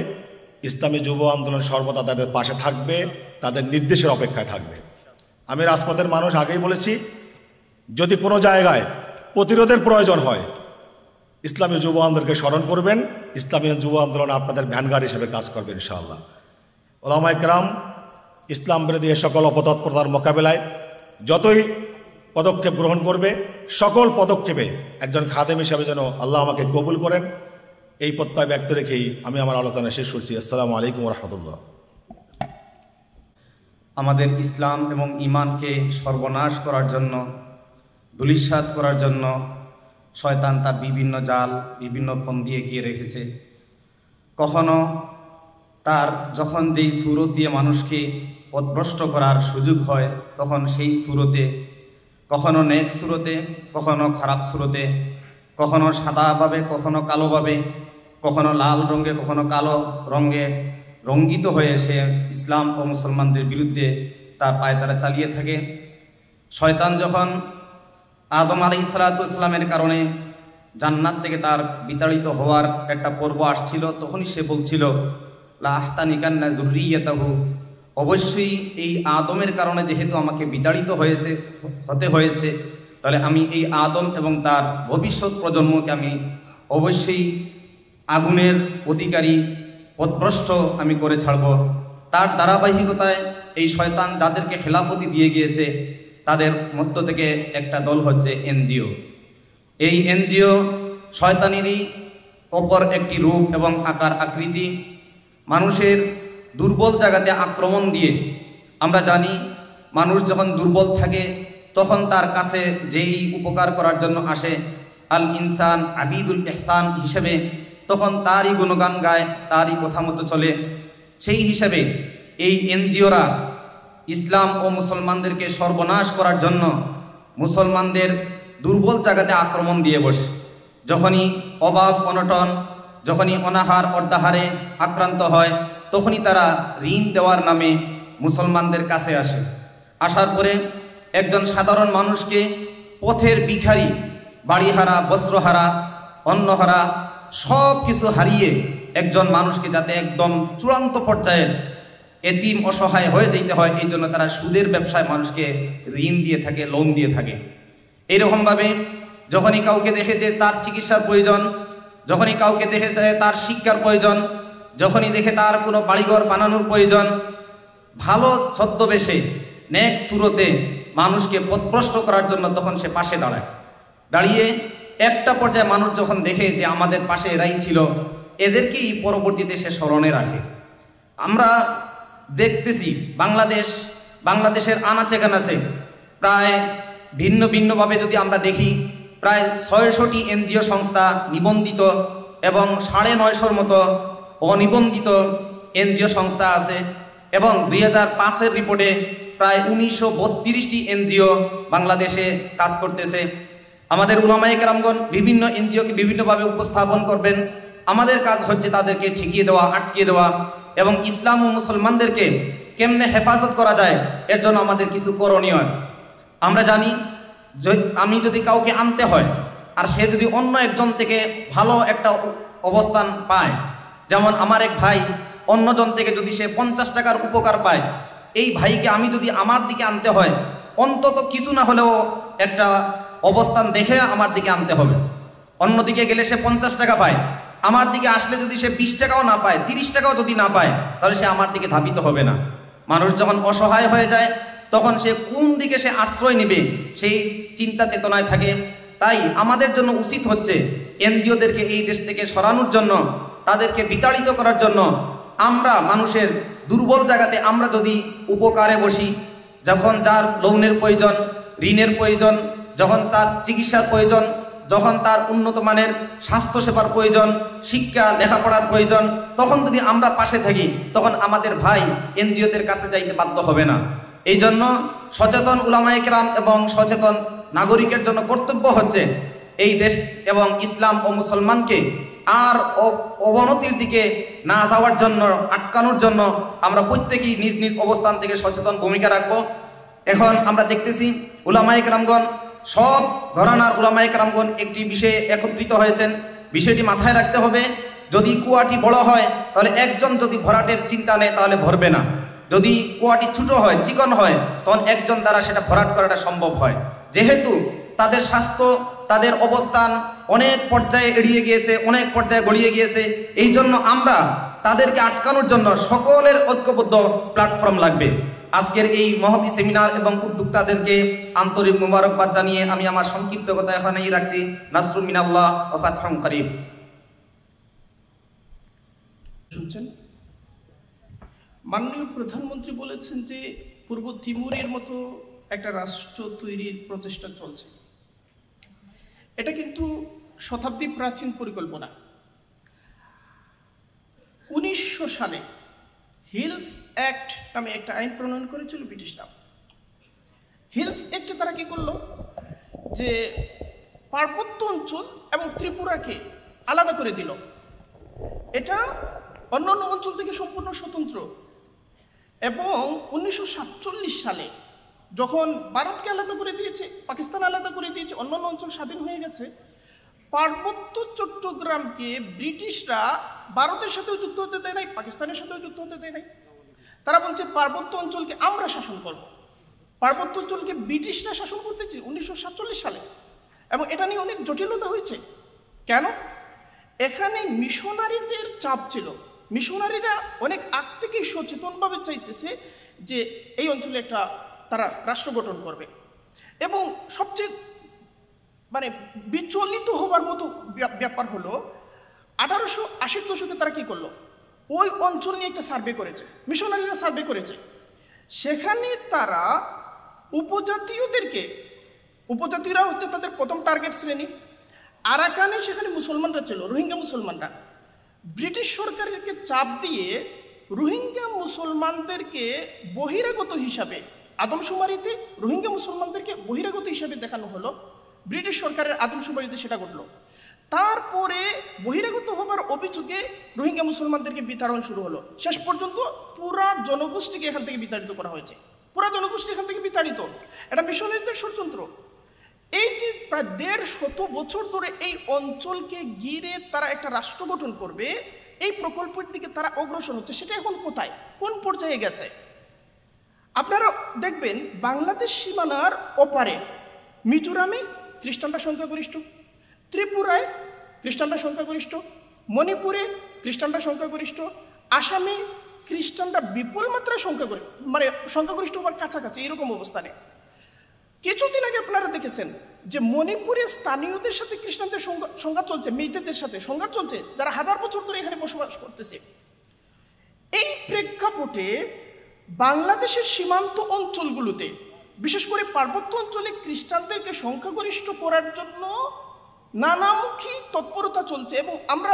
ইসলামী যুব আন্দোলন সর্বদা তাদের পাশে থাকবে তাদের নির্দেশের অপেক্ষায় থাকবে আমি রাজপথের মানুষ আগেই বলেছি যদি কোনো জায়গায় প্রতিরোধের প্রয়োজন হয় ইসলামী যুব আন্দোলনকে স্মরণ করবেন ইসলামী যুব আন্দোলন আপনাদের ভ্যানগার্ড হিসেবে কাজ করবে ইনশাআল্লাহ ওলামা ইকরাম ইসলাম বিরোধী সকল অপতৎপরতার মোকাবেলায় যতই পদক্ষেপ গ্রহণ করবে সকল পদক্ষেপে একজন খাদেম হিসাবে যেন আল্লাহ আমাকে কবুল করেন এই প্রত্যয় ব্যক্ত রেখেই আমি আমার আলোচনা শেষ করছি আসসালামু আলাইকুম রহমতুল্লাহ আমাদের ইসলাম এবং ইমানকে সর্বনাশ
করার জন্য ধুলিস্বাদ করার জন্য শয়তান তার বিভিন্ন জাল বিভিন্ন ফোন দিয়ে গিয়ে রেখেছে কখনো তার যখন যেই সুরত দিয়ে মানুষকে পদভ্রষ্ট করার সুযোগ হয় তখন সেই সুরতে কখনো নেক সুরতে কখনো খারাপ সুরতে কখনো সাদাভাবে কখনো কালোভাবে কখনো লাল রঙে কখনো কালো রঙে রঙ্গিত হয়ে সে ইসলাম ও মুসলমানদের বিরুদ্ধে তার তারা চালিয়ে থাকে শয়তান যখন আদম আলি ইসলামের কারণে জান্নাত থেকে তার বিতাড়িত হওয়ার একটা পর্ব আসছিল তখনই সে বলছিল লাহতানিকান্না জুরিয়তাহু অবশ্যই এই আদমের কারণে যেহেতু আমাকে বিতাড়িত হয়েছে হতে হয়েছে তাহলে আমি এই আদম এবং তার ভবিষ্যৎ প্রজন্মকে আমি অবশ্যই আগুনের অধিকারী পথভ্রষ্ট আমি করে ছাড়ব তার ধারাবাহিকতায় এই শয়তান যাদেরকে খেলাফতি দিয়ে গিয়েছে তাদের মধ্য থেকে একটা দল হচ্ছে এনজিও এই এনজিও শয়তানেরই অপর একটি রূপ এবং আকার আকৃতি মানুষের দুর্বল জায়গাতে আক্রমণ দিয়ে আমরা জানি মানুষ যখন দুর্বল থাকে তখন তার কাছে যেই উপকার করার জন্য আসে আল ইনসান আবিদুল এহসান হিসেবে তখন তারই গুণগান গায় তারই কথা মতো চলে সেই হিসাবে এই এনজিওরা ইসলাম ও মুসলমানদেরকে সর্বনাশ করার জন্য মুসলমানদের দুর্বল জায়গাতে আক্রমণ দিয়ে বসে যখনই অভাব অনটন যখনই অনাহার অর্ধাহারে আক্রান্ত হয় তখনই তারা ঋণ দেওয়ার নামে মুসলমানদের কাছে আসে আসার পরে একজন সাধারণ মানুষকে পথের বিখারি বাড়িহারা বস্ত্রহারা অন্নহারা সব কিছু হারিয়ে একজন মানুষকে যাতে একদম চূড়ান্ত পর্যায়ের এতিম অসহায় হয়ে যেতে হয় এই জন্য তারা সুদের ব্যবসায় মানুষকে ঋণ দিয়ে থাকে লোন দিয়ে থাকে এইরকমভাবে যখনই কাউকে দেখে যে তার চিকিৎসার প্রয়োজন যখনই কাউকে দেখে তার শিক্ষার প্রয়োজন যখনই দেখে তার কোনো বাড়িঘর বানানোর প্রয়োজন ভালো ছদ্মবেশে নেক সুরতে মানুষকে পথপ্রষ্ট করার জন্য তখন সে পাশে দাঁড়ায় দাঁড়িয়ে একটা পর্যায়ে মানুষ যখন দেখে যে আমাদের পাশে এরাই ছিল এদেরকেই পরবর্তীতে সে স্মরণে রাখে আমরা দেখতেছি বাংলাদেশ বাংলাদেশের আনাচে কানাচে প্রায় ভিন্ন ভিন্নভাবে যদি আমরা দেখি প্রায় ছয়শটি এনজিও সংস্থা নিবন্ধিত এবং সাড়ে নয়শোর মতো অনিবন্ধিত এনজিও সংস্থা আছে এবং দুই হাজার পাঁচের রিপোর্টে প্রায় উনিশশো বত্রিশটি এনজিও বাংলাদেশে কাজ করতেছে আমাদের উলামায়ে কেরামগণ বিভিন্ন এনজিওকে বিভিন্নভাবে উপস্থাপন করবেন আমাদের কাজ হচ্ছে তাদেরকে ঠিকিয়ে দেওয়া আটকিয়ে দেওয়া এবং ইসলাম ও মুসলমানদেরকে কেমনে হেফাজত করা যায় এর জন্য আমাদের কিছু করণীয় আছে আমরা জানি আমি যদি কাউকে আনতে হয় আর সে যদি অন্য একজন থেকে ভালো একটা অবস্থান পায় যেমন আমার এক ভাই অন্যজন থেকে যদি সে পঞ্চাশ টাকার উপকার পায় এই ভাইকে আমি যদি আমার দিকে আনতে হয় অন্তত কিছু না হলেও একটা অবস্থান দেখে আমার দিকে আনতে হবে অন্যদিকে গেলে সে পঞ্চাশ টাকা পায় আমার দিকে আসলে যদি সে বিশ টাকাও না পায় তিরিশ টাকাও যদি না পায় তাহলে সে আমার দিকে ধাবিত হবে না মানুষ যখন অসহায় হয়ে যায় তখন সে কোন দিকে সে আশ্রয় নেবে সেই চিন্তা চেতনায় থাকে তাই আমাদের জন্য উচিত হচ্ছে এনজিওদেরকে এই দেশ থেকে সরানোর জন্য তাদেরকে বিতাড়িত করার জন্য আমরা মানুষের দুর্বল জায়গাতে আমরা যদি উপকারে বসি যখন যার লোনের প্রয়োজন ঋণের প্রয়োজন যখন তার চিকিৎসার প্রয়োজন যখন তার উন্নত মানের স্বাস্থ্যসেবার প্রয়োজন শিক্ষা লেখাপড়ার প্রয়োজন তখন যদি আমরা পাশে থাকি তখন আমাদের ভাই এনজিওদের কাছে যাইতে বাধ্য হবে না এই জন্য সচেতন উলামায়িকরাম এবং সচেতন নাগরিকের জন্য কর্তব্য হচ্ছে এই দেশ এবং ইসলাম ও মুসলমানকে আর অবনতির দিকে না যাওয়ার জন্য আটকানোর জন্য আমরা প্রত্যেকেই নিজ নিজ অবস্থান থেকে সচেতন ভূমিকা রাখব এখন আমরা দেখতেছি উলামায়িকরামগণ সব ঘরানার উলামা একরামগণ একটি বিষয়ে একত্রিত হয়েছেন বিষয়টি মাথায় রাখতে হবে যদি কুয়াটি বড় হয় তাহলে একজন যদি ভরাটের চিন্তা নেয় তাহলে ভরবে না যদি কুয়াটি ছোটো হয় চিকন হয় তখন একজন দ্বারা সেটা ভরাট করাটা সম্ভব হয় যেহেতু তাদের স্বাস্থ্য তাদের অবস্থান অনেক পর্যায়ে এড়িয়ে গিয়েছে অনেক পর্যায়ে গড়িয়ে গিয়েছে এই জন্য আমরা তাদেরকে আটকানোর জন্য সকলের ঐক্যবদ্ধ প্ল্যাটফর্ম লাগবে আজকের এই মহতি সেমিনার এবং উদ্যোক্তাদেরকে আন্তরিক মুবারকবাদ জানিয়ে আমি আমার সংক্ষিপ্ত কথা এখানেই রাখছি নাসরুল মিনাল্লাহ ও ফাতহম করিম শুনছেন
মাননীয় প্রধানমন্ত্রী বলেছেন যে পূর্ব তিমুরের মতো একটা রাষ্ট্র তৈরির প্রচেষ্টা চলছে এটা কিন্তু শতাব্দী প্রাচীন পরিকল্পনা উনিশশো সালে হিলস অ্যাক্ট নামে একটা আইন প্রণয়ন করেছিল ব্রিটিশরা হিলস অ্যাক্টে তারা কি করলো যে পার্বত্য অঞ্চল এবং ত্রিপুরাকে আলাদা করে দিল এটা অন্যান্য অঞ্চল থেকে সম্পূর্ণ স্বতন্ত্র এবং উনিশশো সালে যখন ভারতকে আলাদা করে দিয়েছে পাকিস্তান আলাদা করে দিয়েছে অন্যান্য অঞ্চল স্বাধীন হয়ে গেছে পার্বত্য চট্টগ্রামকে ব্রিটিশরা ভারতের সাথেও যুক্ত হতে দেয় নাই পাকিস্তানের সাথেও যুক্ত হতে দেয় নাই তারা বলছে পার্বত্য অঞ্চলকে আমরা শাসন করব পার্বত্য অঞ্চলকে ব্রিটিশরা শাসন করতেছে উনিশশো সালে এবং এটা নিয়ে অনেক জটিলতা হয়েছে কেন এখানে মিশনারিদের চাপ ছিল মিশনারিরা অনেক আগ থেকেই সচেতনভাবে চাইতেছে যে এই অঞ্চলে একটা তারা রাষ্ট্র গঠন করবে এবং সবচেয়ে মানে বিচলিত হবার মতো ব্যাপার হলো আঠারোশো আশির দশকে তারা কী করলো ওই অঞ্চল নিয়ে একটা সার্ভে করেছে মিশনারিরা সার্ভে করেছে সেখানে তারা উপজাতীয়দেরকে উপজাতিরা হচ্ছে তাদের প্রথম টার্গেট শ্রেণী আরাকানে সেখানে মুসলমানরা ছিল রোহিঙ্গা মুসলমানরা ব্রিটিশ সরকারকে চাপ দিয়ে রোহিঙ্গা মুসলমানদেরকে বহিরাগত হিসাবে আদমশুমারিতে রোহিঙ্গা মুসলমানদেরকে বহিরাগত হিসাবে দেখানো হলো ব্রিটিশ সরকারের আদমশুমারিতে সেটা ঘটলো তারপরে বহিরাগত হবার অভিযোগে রোহিঙ্গা মুসলমানদেরকে বিতাড়ন শুরু হলো শেষ পর্যন্ত পুরা জনগোষ্ঠীকে এখান থেকে বিতাড়িত করা হয়েছে পুরা জনগোষ্ঠী এখান থেকে বিতাড়িত এটা মিশনারিদের ষড়যন্ত্র এই যে প্রায় দেড় শত বছর ধরে এই অঞ্চলকে ঘিরে তারা একটা রাষ্ট্র গঠন করবে এই প্রকল্পের দিকে তারা অগ্রসর হচ্ছে সেটা এখন কোথায় কোন পর্যায়ে গেছে আপনারা দেখবেন বাংলাদেশ সীমানার ওপারে মিজোরামে খ্রিস্টানরা সংখ্যাগরিষ্ঠ ত্রিপুরায় খ্রিস্টানরা সংখ্যাগরিষ্ঠ মণিপুরে খ্রিস্টানরা সংখ্যাগরিষ্ঠ আসামে খ্রিস্টানরা বিপুল মাত্রায় সংখ্যাগরি মানে সংখ্যাগরিষ্ঠ হওয়ার কাছাকাছি এরকম অবস্থানে কিছুদিন আগে আপনারা দেখেছেন যে মণিপুরে স্থানীয়দের সাথে খ্রিস্টানদের সংঘাত চলছে মেয়েদের সাথে সংঘাত চলছে যারা হাজার বছর ধরে এখানে বসবাস করতেছে এই প্রেক্ষাপটে বাংলাদেশের সীমান্ত অঞ্চলগুলোতে বিশেষ করে পার্বত্য অঞ্চলে খ্রিস্টানদেরকে সংখ্যাগরিষ্ঠ করার জন্য নানামুখী তৎপরতা চলছে এবং আমরা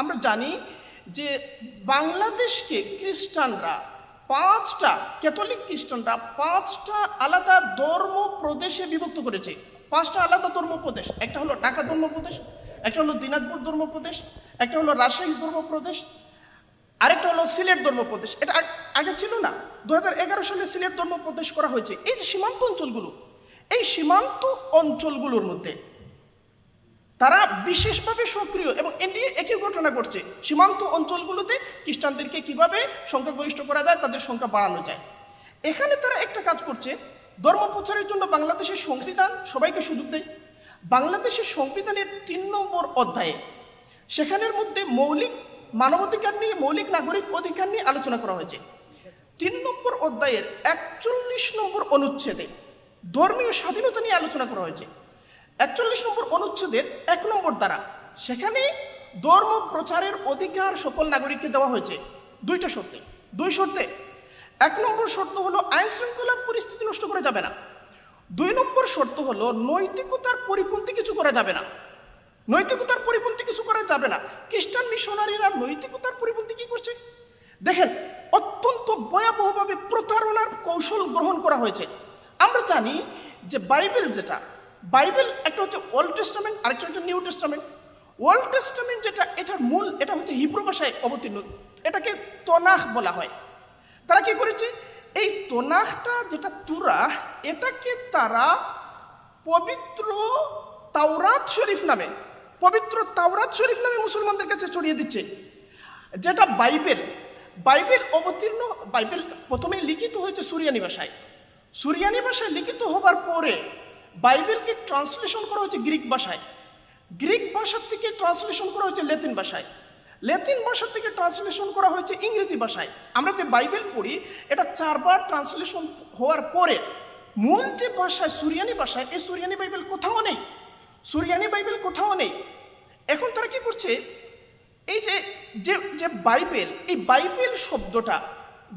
আমরা জানি যে বাংলাদেশকে খ্রিস্টানরা পাঁচটা ক্যাথলিক খ্রিস্টানরা পাঁচটা আলাদা ধর্ম প্রদেশে বিভক্ত করেছে পাঁচটা আলাদা ধর্মপ্রদেশ একটা হলো ঢাকা ধর্মপ্রদেশ একটা হলো দিনাজপুর ধর্মপ্রদেশ একটা হলো রাজশাহী ধর্মপ্রদেশ আরেকটা হলো সিলেট ধর্মপ্রদেশ এটা আগে ছিল না দু সালে সিলেট ধর্মপ্রদেশ করা হয়েছে এই যে সীমান্ত অঞ্চলগুলো এই সীমান্ত অঞ্চলগুলোর মধ্যে তারা বিশেষভাবে সক্রিয় এবং এনডিএ একই ঘটনা ঘটছে সীমান্ত অঞ্চলগুলোতে খ্রিস্টানদেরকে কিভাবে সংখ্যাগরিষ্ঠ করা যায় তাদের সংখ্যা বাড়ানো যায় এখানে তারা একটা কাজ করছে ধর্ম প্রচারের জন্য বাংলাদেশের সংবিধান সবাইকে সুযোগ দেয় বাংলাদেশের সংবিধানের তিন নম্বর অধ্যায়ে সেখানের মধ্যে মৌলিক মানবাধিকার নিয়ে মৌলিক নাগরিক অধিকার নিয়ে আলোচনা করা হয়েছে তিন নম্বর অধ্যায়ের একচল্লিশ নম্বর অনুচ্ছেদে ধর্মীয় স্বাধীনতা নিয়ে আলোচনা করা হয়েছে একচল্লিশ নম্বর অনুচ্ছেদের এক নম্বর দ্বারা সেখানে ধর্ম প্রচারের অধিকার সকল নাগরিককে দেওয়া হয়েছে দুইটা শর্তে দুই শর্তে এক নম্বর শর্ত হলো আইন শৃঙ্খলার পরিস্থিতি নষ্ট করা যাবে না দুই নম্বর শর্ত হলো নৈতিকতার পরিপন্থী কিছু করা যাবে না নৈতিকতার পরিপন্থী কিছু করা যাবে না খ্রিস্টান মিশনারিরা নৈতিকতার পরিপন্থী কি করছে দেখেন অত্যন্ত ভয়াবহভাবে প্রতারণার কৌশল গ্রহণ করা হয়েছে আমরা জানি যে বাইবেল যেটা বাইবেল একটা হচ্ছে ওল্ড টেস্টামেন্ট আরেকটা হচ্ছে নিউ টেস্টামেন্ট ওল্ড টেস্টামেন্ট যেটা এটার মূল এটা হচ্ছে হিব্রু ভাষায় অবতীর্ণ এটাকে তনাহ বলা হয় তারা কি করেছে এই তনাহটা যেটা তুরা এটাকে তারা পবিত্র তাওরাত শরীফ নামে পবিত্র তাওরাত শরীফ নামে মুসলমানদের কাছে ছড়িয়ে দিচ্ছে যেটা বাইবেল বাইবেল অবতীর্ণ বাইবেল প্রথমেই লিখিত হয়েছে সুরিয়ানি ভাষায় সুরিয়ানি ভাষায় লিখিত হবার পরে বাইবেলকে ট্রান্সলেশন করা হয়েছে গ্রিক ভাষায় গ্রিক ভাষার থেকে ট্রান্সলেশন করা হয়েছে লেতিন ভাষায় লেতিন ভাষার থেকে ট্রান্সলেশন করা হয়েছে ইংরেজি ভাষায় আমরা যে বাইবেল পড়ি এটা চারবার ট্রান্সলেশন হওয়ার পরে মূল যে ভাষায় সুরিয়ানি ভাষায় এই সুরিয়ানি বাইবেল কোথাও নেই সুরিয়ানি বাইবেল কোথাও নেই এখন তারা কি করছে এই যে যে যে বাইবেল এই বাইবেল শব্দটা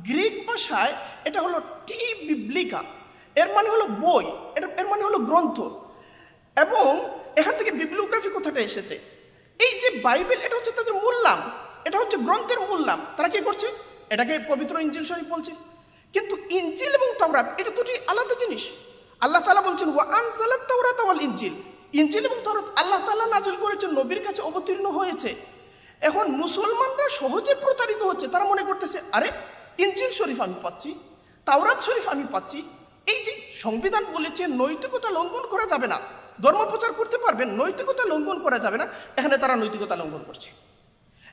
গ্রিক ভাষায় এটা হলো টি বিবলিকা এর মানে হলো বই এটা এর মানে হলো গ্রন্থ এবং এখান থেকে বিবলিওগ্রাফি কথাটা এসেছে এই যে বাইবেল এটা হচ্ছে তাদের মূল্যাম এটা হচ্ছে গ্রন্থের মূল্যাম তারা কি করছে এটাকে পবিত্র ইঞ্জিল শরীফ বলছে কিন্তু ইঞ্জিল এবং তাওরাত এটা দুটি আলাদা জিনিস আল্লাহ তালা বলছেন ও আনসালাত তাওরাত ইঞ্জিল ইঞ্জিল এবং তরত আল্লাহ তালা নাজল করেছে নবীর কাছে অবতীর্ণ হয়েছে এখন মুসলমানরা সহজে প্রতারিত হচ্ছে তারা মনে করতেছে আরে ইঞ্জিল শরীফ আমি পাচ্ছি তাওরাত শরীফ আমি পাচ্ছি এই যে সংবিধান বলেছে নৈতিকতা লঙ্ঘন করা যাবে না ধর্ম প্রচার করতে পারবেন নৈতিকতা লঙ্ঘন করা যাবে না এখানে তারা নৈতিকতা লঙ্ঘন করছে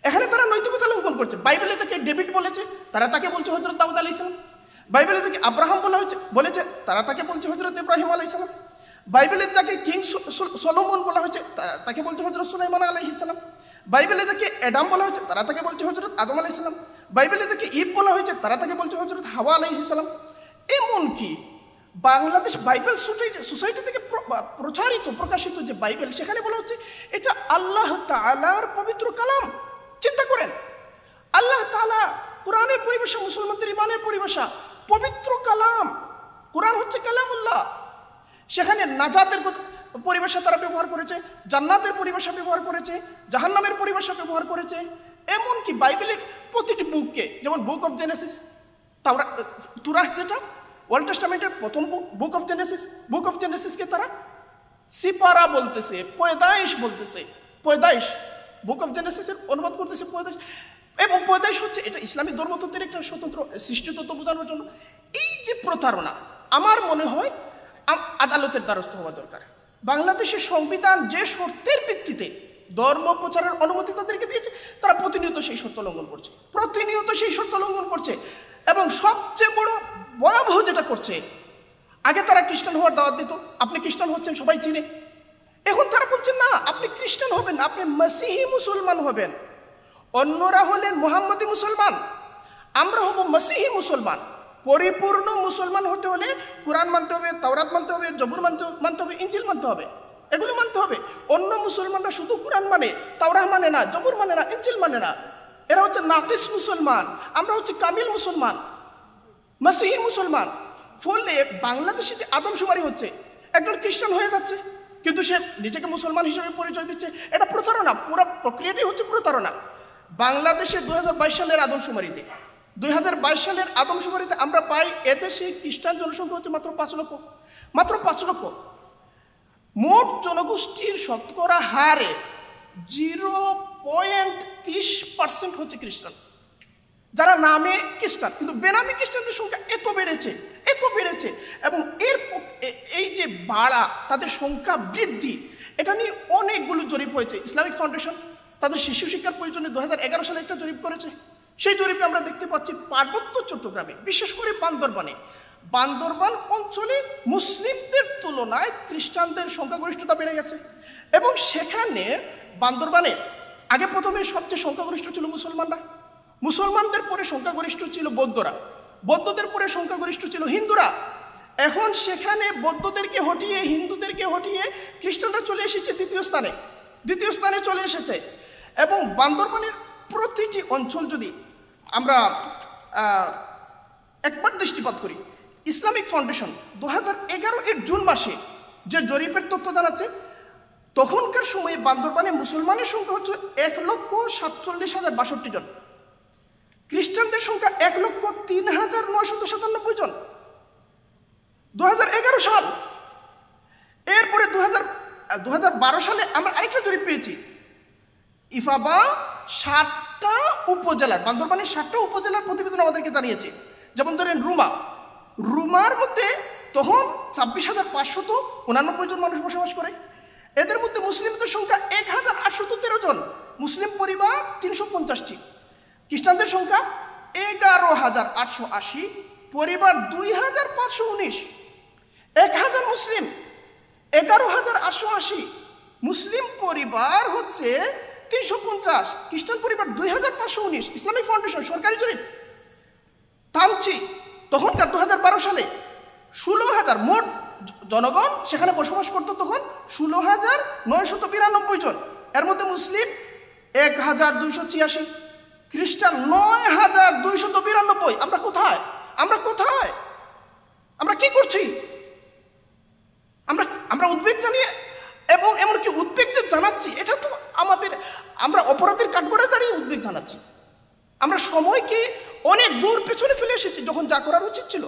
এখানে তারা নৈতিকতা লঙ্ঘন করছে বাইবেলে তাকে ডেভিড বলেছে তারা তাকে বলছে হজরত দাউদ আলাইসালাম বাইবেলে তাকে আব্রাহাম বলা হয়েছে বলেছে তারা তাকে বলছে হজরত ইব্রাহিম আলাইসালাম বাইবেলের যাকে কিং সলোমন বলা হয়েছে তাকে বলছে হজরত সুলাইমান আলহ ইসলাম বাইবেলে যাকে অ্যাডাম বলা হয়েছে তারা তাকে বলছে হজরত আদম আলাহ ইসলাম বাইবেলে যাকে ইব বলা হয়েছে তারা তাকে বলছে হজরত হাওয়া আলাহ ইসলাম এমনকি বাংলাদেশ বাইবেল সোসাইটি থেকে প্রচারিত প্রকাশিত যে বাইবেল সেখানে বলা হচ্ছে এটা আল্লাহ তালার পবিত্র কালাম চিন্তা করেন আল্লাহ তালা কোরআনের পরিবেশা মুসলমানদের ইমানের পরিবেশা পবিত্র কালাম কোরআন হচ্ছে কালামুল্লাহ সেখানে নাজাতের পরিবেশে তারা ব্যবহার করেছে জান্নাতের পরিবেশে ব্যবহার করেছে জাহান্নামের পরিবেশে ব্যবহার করেছে এমনকি বাইবেলের প্রতিটি বুককে যেমন বুক অফ জেনেসিস তাওরা তুরাহ যেটা ওয়ার্ল্ড টেস্টামেন্টের প্রথম book book of Genesis book of জেনেসিসকে তারা সিপারা বলতেছে পয়দাইশ বলতেছে পয়দাইশ বুক অফ জেনেসিসের অনুবাদ করতেছে পয়দাইশ এবং পয়দাইশ হচ্ছে এটা ইসলামী ধর্মতত্ত্বের একটা স্বতন্ত্র সৃষ্টিতত্ত্ব বোঝানোর জন্য এই যে প্রতারণা আমার মনে হয় আদালতের দ্বারস্থ হওয়া দরকার বাংলাদেশের সংবিধান যে শর্তের ভিত্তিতে ধর্ম প্রচারের অনুমতি তাদেরকে দিয়েছে তারা প্রতিনিয়ত সেই শর্ত লঙ্ঘন করছে প্রতিনিয়ত সেই শর্ত লঙ্ঘন করছে এবং সবচেয়ে বড় ভয়াবহ যেটা করছে আগে তারা খ্রিস্টান হওয়ার দাওয়াত দিত আপনি খ্রিস্টান হচ্ছেন সবাই চিনে এখন তারা বলছেন না আপনি খ্রিস্টান হবেন আপনি মাসিহি মুসলমান হবেন অন্যরা হলেন মোহাম্মদী মুসলমান আমরা হব মাসিহি মুসলমান পরিপূর্ণ মুসলমান হতে হলে কোরআন মানতে হবে তাওরাত মানতে হবে জবুর মানতে মানতে হবে ইঞ্জিল মানতে হবে এগুলো মানতে হবে অন্য মুসলমানরা শুধু কোরআন মানে তাওরাহ মানে না জবুর মানে না ইঞ্জিল মানে না এরা হচ্ছে নাতিস মুসলমান আমরা হচ্ছে কামিল মুসলমান মাসিহি মুসলমান ফলে বাংলাদেশে যে আদমশুমারি হচ্ছে একজন খ্রিস্টান হয়ে যাচ্ছে কিন্তু সে নিজেকে মুসলমান হিসেবে পরিচয় দিচ্ছে এটা প্রতারণা পুরো প্রক্রিয়াটি হচ্ছে প্রতারণা বাংলাদেশে দু সালের আদমশুমারিতে দুই সালের আদমশুমারিতে আমরা পাই এদেশে খ্রিস্টান জনসংখ্যা হচ্ছে মাত্র পাঁচ লক্ষ মাত্র পাঁচ লক্ষ মোট জনগোষ্ঠীর শতকরা হারে জিরো পয়েন্ট তিরিশ পার্সেন্ট হচ্ছে খ্রিস্টান যারা নামে খ্রিস্টান কিন্তু বেনামি খ্রিস্টানদের সংখ্যা এত বেড়েছে এত বেড়েছে এবং এর এই যে বাড়া তাদের সংখ্যা বৃদ্ধি এটা নিয়ে অনেকগুলো জরিপ হয়েছে ইসলামিক ফাউন্ডেশন তাদের শিশু শিক্ষার প্রয়োজনে দু সালে একটা জরিপ করেছে সেই জরিপে আমরা দেখতে পাচ্ছি পার্বত্য চট্টগ্রামে বিশেষ করে বান্দরবানে বান্দরবান অঞ্চলে মুসলিমদের তুলনায় খ্রিস্টানদের সংখ্যাগরিষ্ঠতা বেড়ে গেছে এবং সেখানে বান্দরবানে আগে প্রথমে সবচেয়ে সংখ্যাগরিষ্ঠ ছিল মুসলমানরা মুসলমানদের পরে সংখ্যাগরিষ্ঠ ছিল বৌদ্ধরা বৌদ্ধদের পরে সংখ্যাগরিষ্ঠ ছিল হিন্দুরা এখন সেখানে বৌদ্ধদেরকে হটিয়ে হিন্দুদেরকে হটিয়ে খ্রিস্টানরা চলে এসেছে দ্বিতীয় স্থানে দ্বিতীয় স্থানে চলে এসেছে এবং বান্দরবানের প্রতিটি অঞ্চল যদি আমরা একবার দৃষ্টিপাত করি ইসলামিক ফাউন্ডেশন দু হাজার এর জুন মাসে যে জরিপের তথ্য জানাচ্ছে তখনকার সময়ে বান্দরবানে মুসলমানের সংখ্যা হচ্ছে এক লক্ষ সাতচল্লিশ হাজার বাষট্টি জন খ্রিস্টানদের সংখ্যা এক লক্ষ তিন হাজার নয়শত সাতানব্বই জন দু সাল এরপরে দু হাজার সালে আমরা আরেকটা জরিপ পেয়েছি ইফাবা ষাট সাতটা উপজেলার বান্দরবানের সাতটা উপজেলার প্রতিবেদন আমাদেরকে জানিয়েছে যেমন ধরেন রুমা রুমার মধ্যে তখন ছাব্বিশ হাজার পাঁচশত উনানব্বই জন মানুষ বসবাস করে এদের মধ্যে মুসলিমদের সংখ্যা এক হাজার আটশত তেরো জন মুসলিম পরিবার তিনশো পঞ্চাশটি খ্রিস্টানদের সংখ্যা এগারো হাজার আটশো আশি পরিবার দুই হাজার পাঁচশো উনিশ এক হাজার মুসলিম এগারো হাজার আটশো আশি মুসলিম পরিবার হচ্ছে তিনশো পঞ্চাশ খ্রিস্টান পরিবার দুই হাজার পাঁচশো উনিশ ইসলামিক ফাউন্ডেশন সরকারি জরিপ তামচি তখনকার দু হাজার বারো সালে ষোলো হাজার মোট জনগণ সেখানে বসবাস করত তখন ষোলো হাজার নয় শত বিরানব্বই জন এর মধ্যে মুসলিম এক হাজার দুইশো ছিয়াশি খ্রিস্টান নয় হাজার দুই শত বিরানব্বই আমরা কোথায় আমরা কোথায় আমরা কি করছি আমরা আমরা উদ্বেগ জানিয়ে এবং এমনকি উদ্বেগ যে জানাচ্ছি এটা তো আমাদের আমরা অপরাধের কাঠগোড়া দাঁড়িয়ে উদ্বেগ জানাচ্ছি আমরা সময়কে অনেক দূর পেছনে ফেলে এসেছি যখন যা করার উচিত ছিল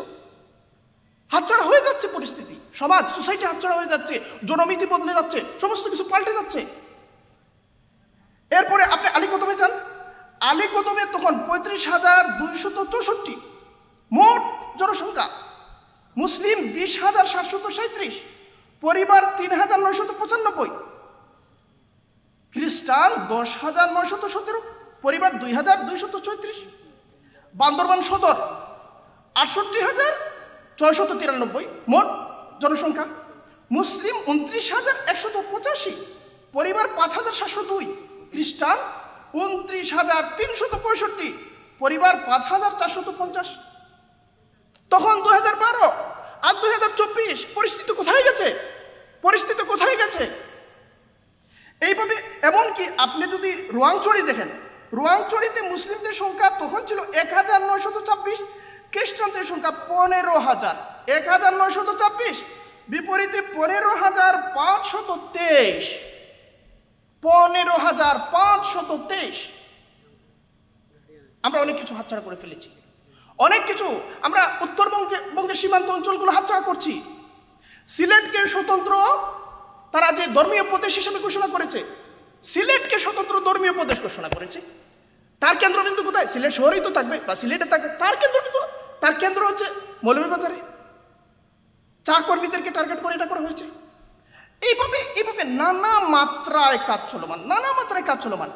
হাতছাড়া হয়ে যাচ্ছে পরিস্থিতি সমাজ সোসাইটি হাতছাড়া হয়ে যাচ্ছে জনমিতি বদলে যাচ্ছে সমস্ত কিছু পাল্টে যাচ্ছে এরপরে আপনি আলিকদমে যান আলিকদমে তখন পঁয়ত্রিশ হাজার দুইশত চৌষট্টি মোট জনসংখ্যা মুসলিম বিশ হাজার সাতশত সাঁত্রিশ পরিবার তিন হাজার নয়শত পঁচানব্বই খ্রিস্টান দশ হাজার নয়শত সতেরো পরিবার দুই হাজার দুইশত চৌত্রিশ বান্দরবান সদর আটষট্টি হাজার ছয়শত তিরানব্বই মোট জনসংখ্যা মুসলিম উনত্রিশ হাজার একশত পঁচাশি পরিবার পাঁচ হাজার সাতশো দুই খ্রিস্টান উনত্রিশ হাজার তিনশত পঁয়ষট্টি পরিবার পাঁচ হাজার চারশত পঞ্চাশ তখন দু হাজার বারো আর দুই হাজার চব্বিশ পরিস্থিতি কোথায় গেছে পরিস্থিতি কোথায় গেছে এইভাবে এমনকি আপনি যদি রোয়াংচড়ি দেখেন রোয়াংচড়িতে মুসলিমদের সংখ্যা তখন ছিল এক হাজার নয়শত ছাব্বিশ খ্রিস্টানদের সংখ্যা পনেরো হাজার এক হাজার নয়শত ছাব্বিশ বিপরীতে পনেরো হাজার পাঁচশত তেইশ পনেরো হাজার পাঁচশত তেইশ আমরা অনেক কিছু হাতছাড়া করে ফেলেছি অনেক কিছু আমরা উত্তরবঙ্গে বঙ্গের সীমান্ত অঞ্চলগুলো হাতছাড়া করছি সিলেটকে স্বতন্ত্র তারা যে ধর্মীয় প্রদেশ হিসেবে ঘোষণা করেছে সিলেটকে স্বতন্ত্র ধর্মীয় প্রদেশ ঘোষণা করেছে তার কেন্দ্রবিন্দু কোথায় সিলেট শহরেই তো থাকবে বা সিলেটে থাকবে তার কেন্দ্রবিন্দু তার কেন্দ্র হচ্ছে মৌলভীবাজারে চা কর্মীদেরকে টার্গেট করে এটা করা হয়েছে এইভাবে এইভাবে নানা মাত্রায় কাজ চলমান নানা মাত্রায় কাজ চলমান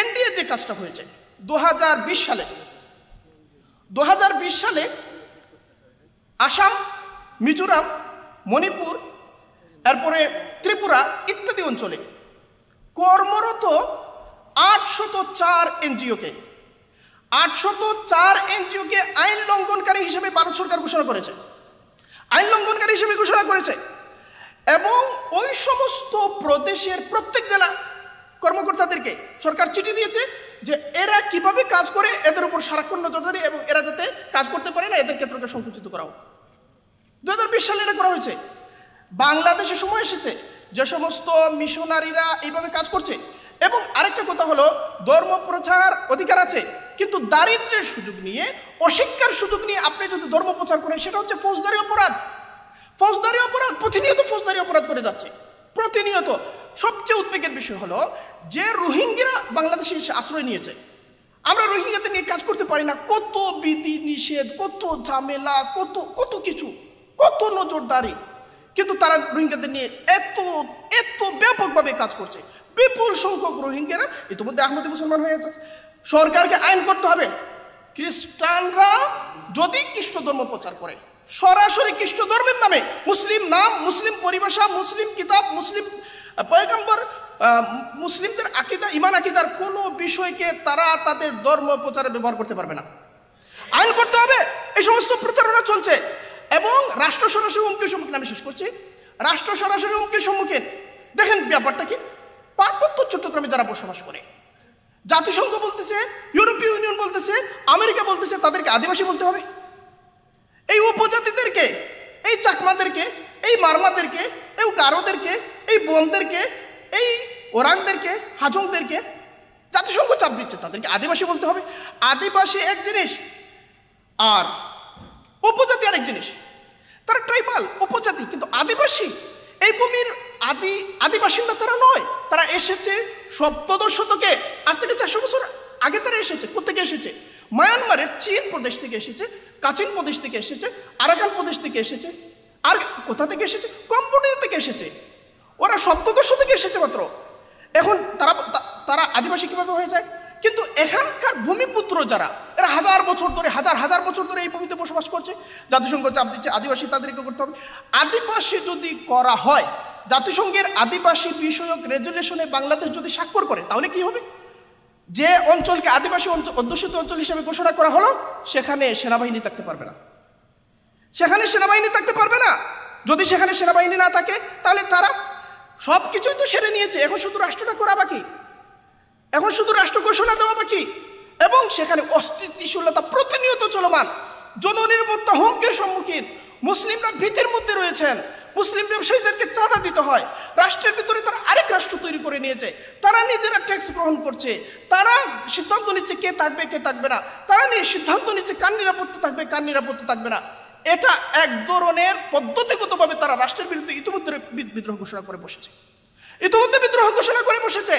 এনডিএ যে কাজটা হয়েছে দু সালে দু সালে আসাম মিজোরাম মণিপুর এরপরে ত্রিপুরা ইত্যাদি অঞ্চলে কর্মরত আটশত চার এনজিওকে আটশত চার এনজিওকে আইন লঙ্ঘনকারী হিসেবে ভারত সরকার ঘোষণা করেছে আইন লঙ্ঘনকারী হিসেবে ঘোষণা করেছে এবং ওই সমস্ত প্রদেশের প্রত্যেক জেলা কর্মকর্তাদেরকে সরকার চিঠি দিয়েছে যে এরা কিভাবে কাজ করে এদের উপর সারাক্ষণ নজরদারি এবং এরা যাতে কাজ করতে পারে না এদের ক্ষেত্রকে সংকুচিত করা হোক দু হাজার বিশ সালে এটা করা হয়েছে বাংলাদেশে সময় এসেছে যে সমস্ত মিশনারিরা এইভাবে কাজ করছে এবং আরেকটা কথা হলো ধর্ম প্রচার অধিকার আছে কিন্তু দারিদ্রের সুযোগ নিয়ে অশিক্ষার সুযোগ নিয়ে আপনি যদি ধর্ম প্রচার করেন সেটা হচ্ছে ফৌজদারি অপরাধ ফৌজদারি অপরাধ প্রতিনিয়ত ফৌজদারি অপরাধ করে যাচ্ছে প্রতিনিয়ত সবচেয়ে উদ্বেগের বিষয় হলো যে রোহিঙ্গিরা বাংলাদেশে এসে আশ্রয় নিয়েছে আমরা রোহিঙ্গাদের নিয়ে কাজ করতে পারি না কত বিধি নিষেধ কত ঝামেলা কত কত কিছু কত নজরদারি কিন্তু তারা রোহিঙ্গাদের নিয়ে এত এত ব্যাপকভাবে কাজ করছে বিপুল সংখ্যক রোহিঙ্গারা ইতিমধ্যে আহমদি মুসলমান হয়ে যাচ্ছে সরকারকে আইন করতে হবে খ্রিস্টানরা যদি খ্রিস্ট ধর্ম প্রচার করে সরাসরি খ্রিস্ট ধর্মের নামে মুসলিম নাম মুসলিম পরিভাষা মুসলিম কিতাব মুসলিম পয়গম্বর মুসলিমদের আকিদা ইমান আকিদার কোনো বিষয়কে তারা তাদের ধর্ম প্রচারে ব্যবহার করতে পারবে না আইন করতে হবে এই সমস্ত প্রচারণা চলছে এবং রাষ্ট্র সরাসরি হুমকির সম্মুখীন আমি শেষ করছি রাষ্ট্র সরাসরি হুমকির সম্মুখীন দেখেন ব্যাপারটা কি পার্বত্য চট্টগ্রামে যারা বসবাস করে জাতিসংঘ বলতেছে ইউরোপীয় ইউনিয়ন বলতেছে আমেরিকা বলতেছে তাদেরকে আদিবাসী বলতে হবে এই উপজাতিদেরকে এই চাকমাদেরকে এই মারমাদেরকে এই গারোদেরকে এই বনদেরকে এই ওরাংদেরকে হাজংদেরকে জাতিসংঘ চাপ দিচ্ছে তাদেরকে আদিবাসী বলতে হবে আদিবাসী এক জিনিস আর উপজাতি আরেক জিনিস তারা ট্রাইবাল উপজাতি কিন্তু আদিবাসী এই ভূমির আদি আদিবাসিন্দা তারা নয় তারা এসেছে সপ্তদশ শতকে আজ থেকে চারশো বছর আগে তারা এসেছে কোথেকে এসেছে মায়ানমারের চীন প্রদেশ থেকে এসেছে কাচিন প্রদেশ থেকে এসেছে আরাকান প্রদেশ থেকে এসেছে আর কোথা থেকে এসেছে কম্পোডিয়া থেকে এসেছে ওরা সপ্তদশ থেকে এসেছে মাত্র এখন তারা তারা আদিবাসী কীভাবে হয়ে যায় কিন্তু এখানকার ভূমিপুত্র যারা এরা হাজার বছর ধরে হাজার হাজার বছর ধরে এই ভূমিতে বসবাস করছে জাতিসংঘ চাপ দিচ্ছে আদিবাসী তাদেরকে করতে হবে আদিবাসী যদি করা হয় জাতিসংঘের আদিবাসী বিষয়ক রেজুলেশনে বাংলাদেশ যদি স্বাক্ষর করে তাহলে কি হবে যে অঞ্চলকে আদিবাসী অঞ্চল অধ্যুষিত অঞ্চল হিসেবে ঘোষণা করা হলো সেখানে সেনাবাহিনী থাকতে পারবে না সেখানে সেনাবাহিনী থাকতে পারবে না যদি সেখানে সেনাবাহিনী না থাকে তাহলে তারা সব কিছুই তো সেরে নিয়েছে এখন শুধু রাষ্ট্রটা করা বাকি এখন শুধু রাষ্ট্র ঘোষণা দেওয়া বাকি এবং সেখানে অস্থিতিশীলতা প্রতিনিয়ত চলমান জননিরাপত্তা হুমকির সম্মুখীন মুসলিমরা ভীতির মধ্যে রয়েছেন মুসলিম ব্যবসায়ীদেরকে চাঁদা দিতে হয় রাষ্ট্রের ভিতরে তারা আরেক রাষ্ট্র তৈরি করে নিয়েছে তারা নিজেরা ট্যাক্স গ্রহণ করছে তারা সিদ্ধান্ত নিচ্ছে কে থাকবে কে থাকবে না তারা নিয়ে সিদ্ধান্ত নিচ্ছে কার নিরাপত্তা থাকবে কার নিরাপত্তা থাকবে না এটা এক ধরনের পদ্ধতিগতভাবে তারা রাষ্ট্রের বিরুদ্ধে ইতিমধ্যে বিদ্রোহ ঘোষণা করে বসেছে ইতিমধ্যে বিদ্রোহ ঘোষণা করে বসেছে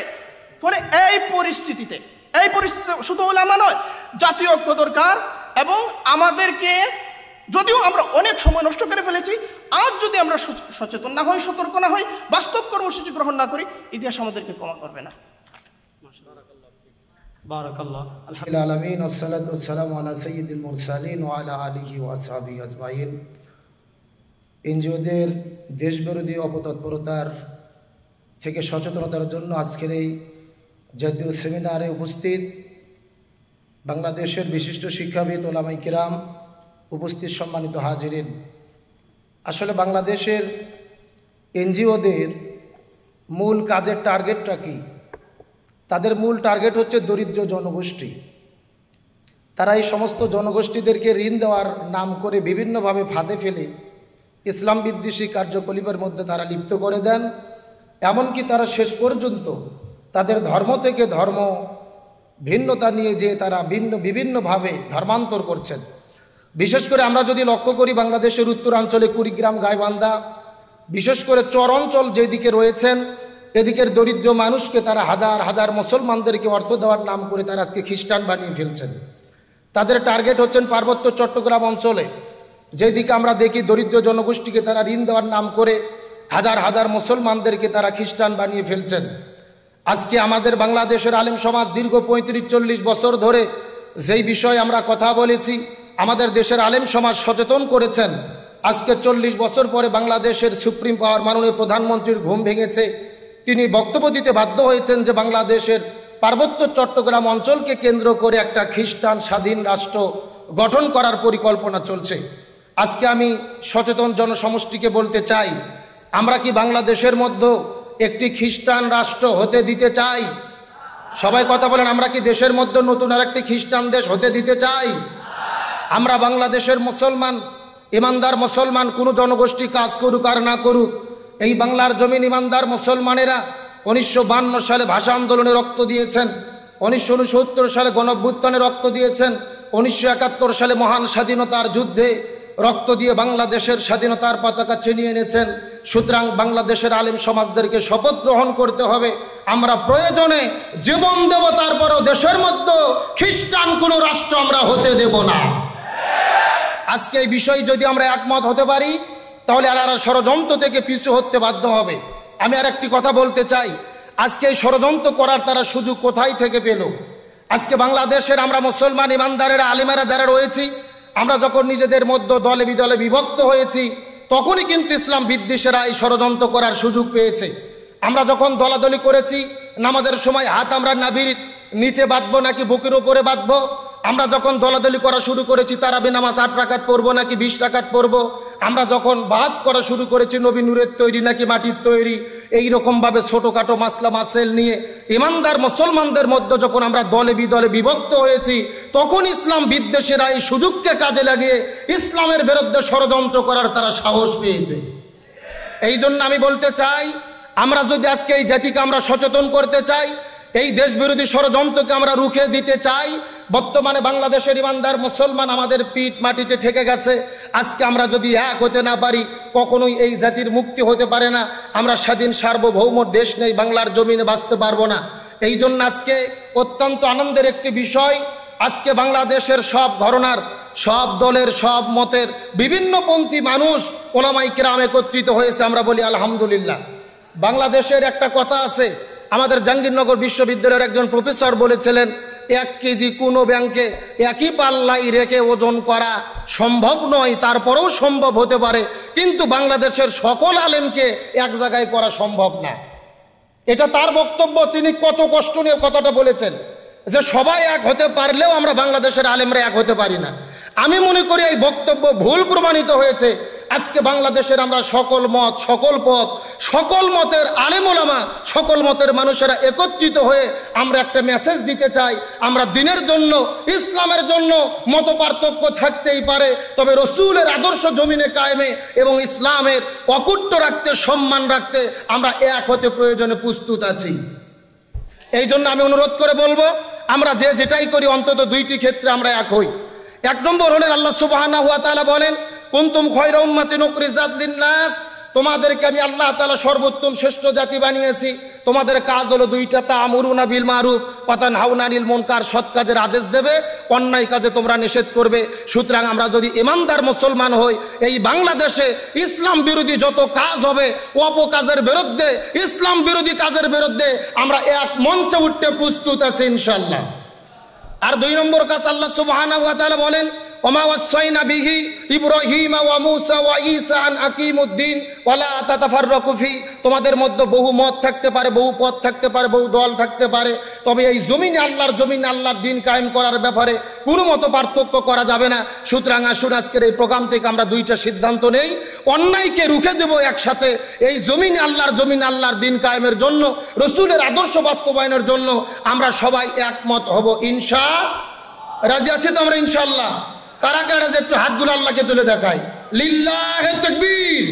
ফলে এই পরিস্থিতিতে এই পরিস্থিতি শুধু ওলামা নয় জাতীয় ঐক্য দরকার এবং আমাদেরকে যদিও আমরা অনেক সময় নষ্ট করে ফেলেছি আজ যদি আমরা সচেতন না হই সতর্ক না হই বাস্তব কর্মসূচি গ্রহণ না করি ইতিহাস আমাদেরকে ক্ষমা করবে না
এনজিওদের দেশবিরোধী অপতৎপরতার থেকে সচেতনতার জন্য আজকের এই যদিও সেমিনারে উপস্থিত বাংলাদেশের বিশিষ্ট শিক্ষাবিদ ওলামাই কিরাম উপস্থিত সম্মানিত হাজিরিন আসলে বাংলাদেশের এনজিওদের মূল কাজের টার্গেটটা কি তাদের মূল টার্গেট হচ্ছে দরিদ্র জনগোষ্ঠী তারা এই সমস্ত জনগোষ্ঠীদেরকে ঋণ দেওয়ার নাম করে বিভিন্নভাবে ফাঁদে ফেলে ইসলাম বিদ্বেষী কার্যকলাপের মধ্যে তারা লিপ্ত করে দেন এমনকি তারা শেষ পর্যন্ত তাদের ধর্ম থেকে ধর্ম ভিন্নতা নিয়ে যে তারা ভিন্ন বিভিন্নভাবে ধর্মান্তর করছেন বিশেষ করে আমরা যদি লক্ষ্য করি বাংলাদেশের উত্তরাঞ্চলে কুড়িগ্রাম গাইবান্ধা বিশেষ করে চর অঞ্চল যেদিকে রয়েছেন এদিকের দরিদ্র মানুষকে তারা হাজার হাজার মুসলমানদেরকে অর্থ দেওয়ার নাম করে তারা আজকে খ্রিস্টান বানিয়ে ফেলছেন তাদের টার্গেট হচ্ছেন পার্বত্য চট্টগ্রাম অঞ্চলে যেদিকে আমরা দেখি দরিদ্র জনগোষ্ঠীকে তারা ঋণ দেওয়ার নাম করে হাজার হাজার মুসলমানদেরকে তারা খ্রিস্টান বানিয়ে ফেলছেন আজকে আমাদের বাংলাদেশের আলেম সমাজ দীর্ঘ পঁয়ত্রিশ চল্লিশ বছর ধরে যেই বিষয়ে আমরা কথা বলেছি আমাদের দেশের আলেম সমাজ সচেতন করেছেন আজকে চল্লিশ বছর পরে বাংলাদেশের সুপ্রিম পাওয়ার মাননীয় প্রধানমন্ত্রীর ঘুম ভেঙেছে তিনি বক্তব্য দিতে বাধ্য হয়েছেন যে বাংলাদেশের পার্বত্য চট্টগ্রাম অঞ্চলকে কেন্দ্র করে একটা খ্রিস্টান স্বাধীন রাষ্ট্র গঠন করার পরিকল্পনা চলছে আজকে আমি সচেতন জনসমষ্টিকে বলতে চাই আমরা কি বাংলাদেশের মধ্যে একটি খ্রিস্টান রাষ্ট্র হতে দিতে চাই সবাই কথা বলেন আমরা কি দেশের মধ্যে নতুন আর একটি খ্রিস্টান দেশ হতে দিতে চাই আমরা বাংলাদেশের মুসলমান ইমানদার মুসলমান কোনো জনগোষ্ঠী কাজ করুক আর না করুক এই বাংলার জমিন ইমানদার মুসলমানেরা উনিশশো সালে ভাষা আন্দোলনে রক্ত দিয়েছেন উনিশশো সালে গণভ্যুত্থানে রক্ত দিয়েছেন উনিশশো সালে মহান স্বাধীনতার যুদ্ধে রক্ত দিয়ে বাংলাদেশের স্বাধীনতার পতাকা ছিনিয়ে এনেছেন সুতরাং বাংলাদেশের আলিম সমাজদেরকে শপথ গ্রহণ করতে হবে আমরা প্রয়োজনে জীবন দেব তারপরও দেশের মধ্যে খ্রিস্টান কোনো রাষ্ট্র আমরা হতে দেব না আজকে এই বিষয় যদি আমরা একমত হতে পারি তাহলে আর আর ষড়যন্ত্র থেকে পিছু হতে বাধ্য হবে আমি আর একটি কথা বলতে চাই আজকে এই ষড়যন্ত্র করার তারা সুযোগ কোথায় থেকে পেল আজকে বাংলাদেশের আমরা মুসলমান ইমানদারেরা আলিমেরা যারা রয়েছি আমরা যখন নিজেদের মধ্যে দলে বিদলে বিভক্ত হয়েছি তখনই কিন্তু ইসলাম বিদ্বেষেরা এই ষড়যন্ত্র করার সুযোগ পেয়েছে আমরা যখন দলাদলি করেছি নামাজের সময় হাত আমরা নাভির নিচে বাঁধবো নাকি বুকের উপরে বাঁধবো আমরা যখন দলাদলি করা শুরু করেছি তারাবি নামাজ আট টাকাত পড়বো নাকি বিশ টাকাত পড়বো আমরা যখন বাস করা শুরু করেছি নবী নূরের তৈরি নাকি মাটির তৈরি এই রকমভাবে ছোটোখাটো মাসলা মাসেল নিয়ে ইমানদার মুসলমানদের মধ্যে যখন আমরা দলে বিদলে বিভক্ত হয়েছি তখন ইসলাম বিদ্বেষেরা এই সুযোগকে কাজে লাগিয়ে ইসলামের বিরুদ্ধে ষড়যন্ত্র করার তারা সাহস পেয়েছে এই জন্য আমি বলতে চাই আমরা যদি আজকে এই জাতিকে আমরা সচেতন করতে চাই এই দেশ বিরোধী ষড়যন্ত্রকে আমরা রুখে দিতে চাই বর্তমানে বাংলাদেশের ইমানদার মুসলমান আমাদের পিঠ মাটিতে ঠেকে গেছে আজকে আমরা যদি এক হতে না পারি কখনোই এই জাতির মুক্তি হতে পারে না আমরা স্বাধীন সার্বভৌম দেশ নেই বাংলার জমিনে বাঁচতে পারবো না এই জন্য আজকে অত্যন্ত আনন্দের একটি বিষয় আজকে বাংলাদেশের সব ঘরনার সব দলের সব মতের বিভিন্ন পন্থী মানুষ ওলামাই কিরাম একত্রিত হয়েছে আমরা বলি আলহামদুলিল্লাহ বাংলাদেশের একটা কথা আছে আমাদের জাহাঙ্গীরনগর বিশ্ববিদ্যালয়ের একজন প্রফেসর বলেছিলেন এক কেজি কোনো ব্যাংকে একই পাল্লাই রেখে ওজন করা সম্ভব নয় তারপরেও সম্ভব হতে পারে কিন্তু বাংলাদেশের সকল আলেমকে এক জায়গায় করা সম্ভব না এটা তার বক্তব্য তিনি কত কষ্ট নিয়ে কথাটা বলেছেন যে সবাই এক হতে পারলেও আমরা বাংলাদেশের আলেমরা এক হতে পারি না আমি মনে করি এই বক্তব্য ভুল প্রমাণিত হয়েছে আজকে বাংলাদেশের আমরা সকল মত সকল পথ সকল মতের আলেমোলামা সকল মতের মানুষেরা একত্রিত হয়ে আমরা একটা মেসেজ দিতে চাই আমরা দিনের জন্য ইসলামের জন্য মত পার্থক্য থাকতেই পারে তবে রসুলের আদর্শ জমিনে কায়েমে এবং ইসলামের অকুট্ট রাখতে সম্মান রাখতে আমরা এক হতে প্রয়োজনে প্রস্তুত আছি এই জন্য আমি অনুরোধ করে বলবো আমরা যে যেটাই করি অন্তত দুইটি ক্ষেত্রে আমরা এক হই এক নম্বর হলেন আল্লাহ সুবাহানা হুয়া তালা বলেন কুন্তুম খয়রা নকরি নকরিজাতলিন নাস তোমাদেরকে আমি আল্লাহ তালা সর্বোত্তম শ্রেষ্ঠ জাতি বানিয়েছি তোমাদের কাজ হলো দুইটা তা আমরুনা বিল মারুফ অতান হাউনানিল মনকার সৎ কাজের আদেশ দেবে অন্যায় কাজে তোমরা নিষেধ করবে সুতরাং আমরা যদি ইমানদার মুসলমান হই এই বাংলাদেশে ইসলাম বিরোধী যত কাজ হবে অপকাজের বিরুদ্ধে ইসলাম বিরোধী কাজের বিরুদ্ধে আমরা এক মঞ্চে উঠতে প্রস্তুত আছি ইনশাল্লাহ আর দুই নম্বর কাজ আল্লাহ সুবাহানা বলেন বিহি ওয়া মুসা ওয়া ওয়ালা তোমাদের মধ্যে বহু মত থাকতে পারে বহু পথ থাকতে পারে বহু দল থাকতে পারে তবে এই জমিনে আল্লাহর জমিন আল্লাহর দিন কায়েম করার ব্যাপারে কোনো মতো পার্থক্য করা যাবে না সুতরাং আসুন আজকের এই প্রোগ্রাম থেকে আমরা দুইটা সিদ্ধান্ত নেই অন্যায়কে রুখে দেব একসাথে এই জমিন আল্লাহর জমিন আল্লাহর দিন কায়েমের জন্য রসুলের আদর্শ বাস্তবায়নের জন্য আমরা সবাই একমত হব ইনশা রাজি আছি তো আমরা ইনশাল্লাহ কারা কারা একটু হাতগুলো আল্লাহকে তুলে দেখায় লিল্লাহে তকবীর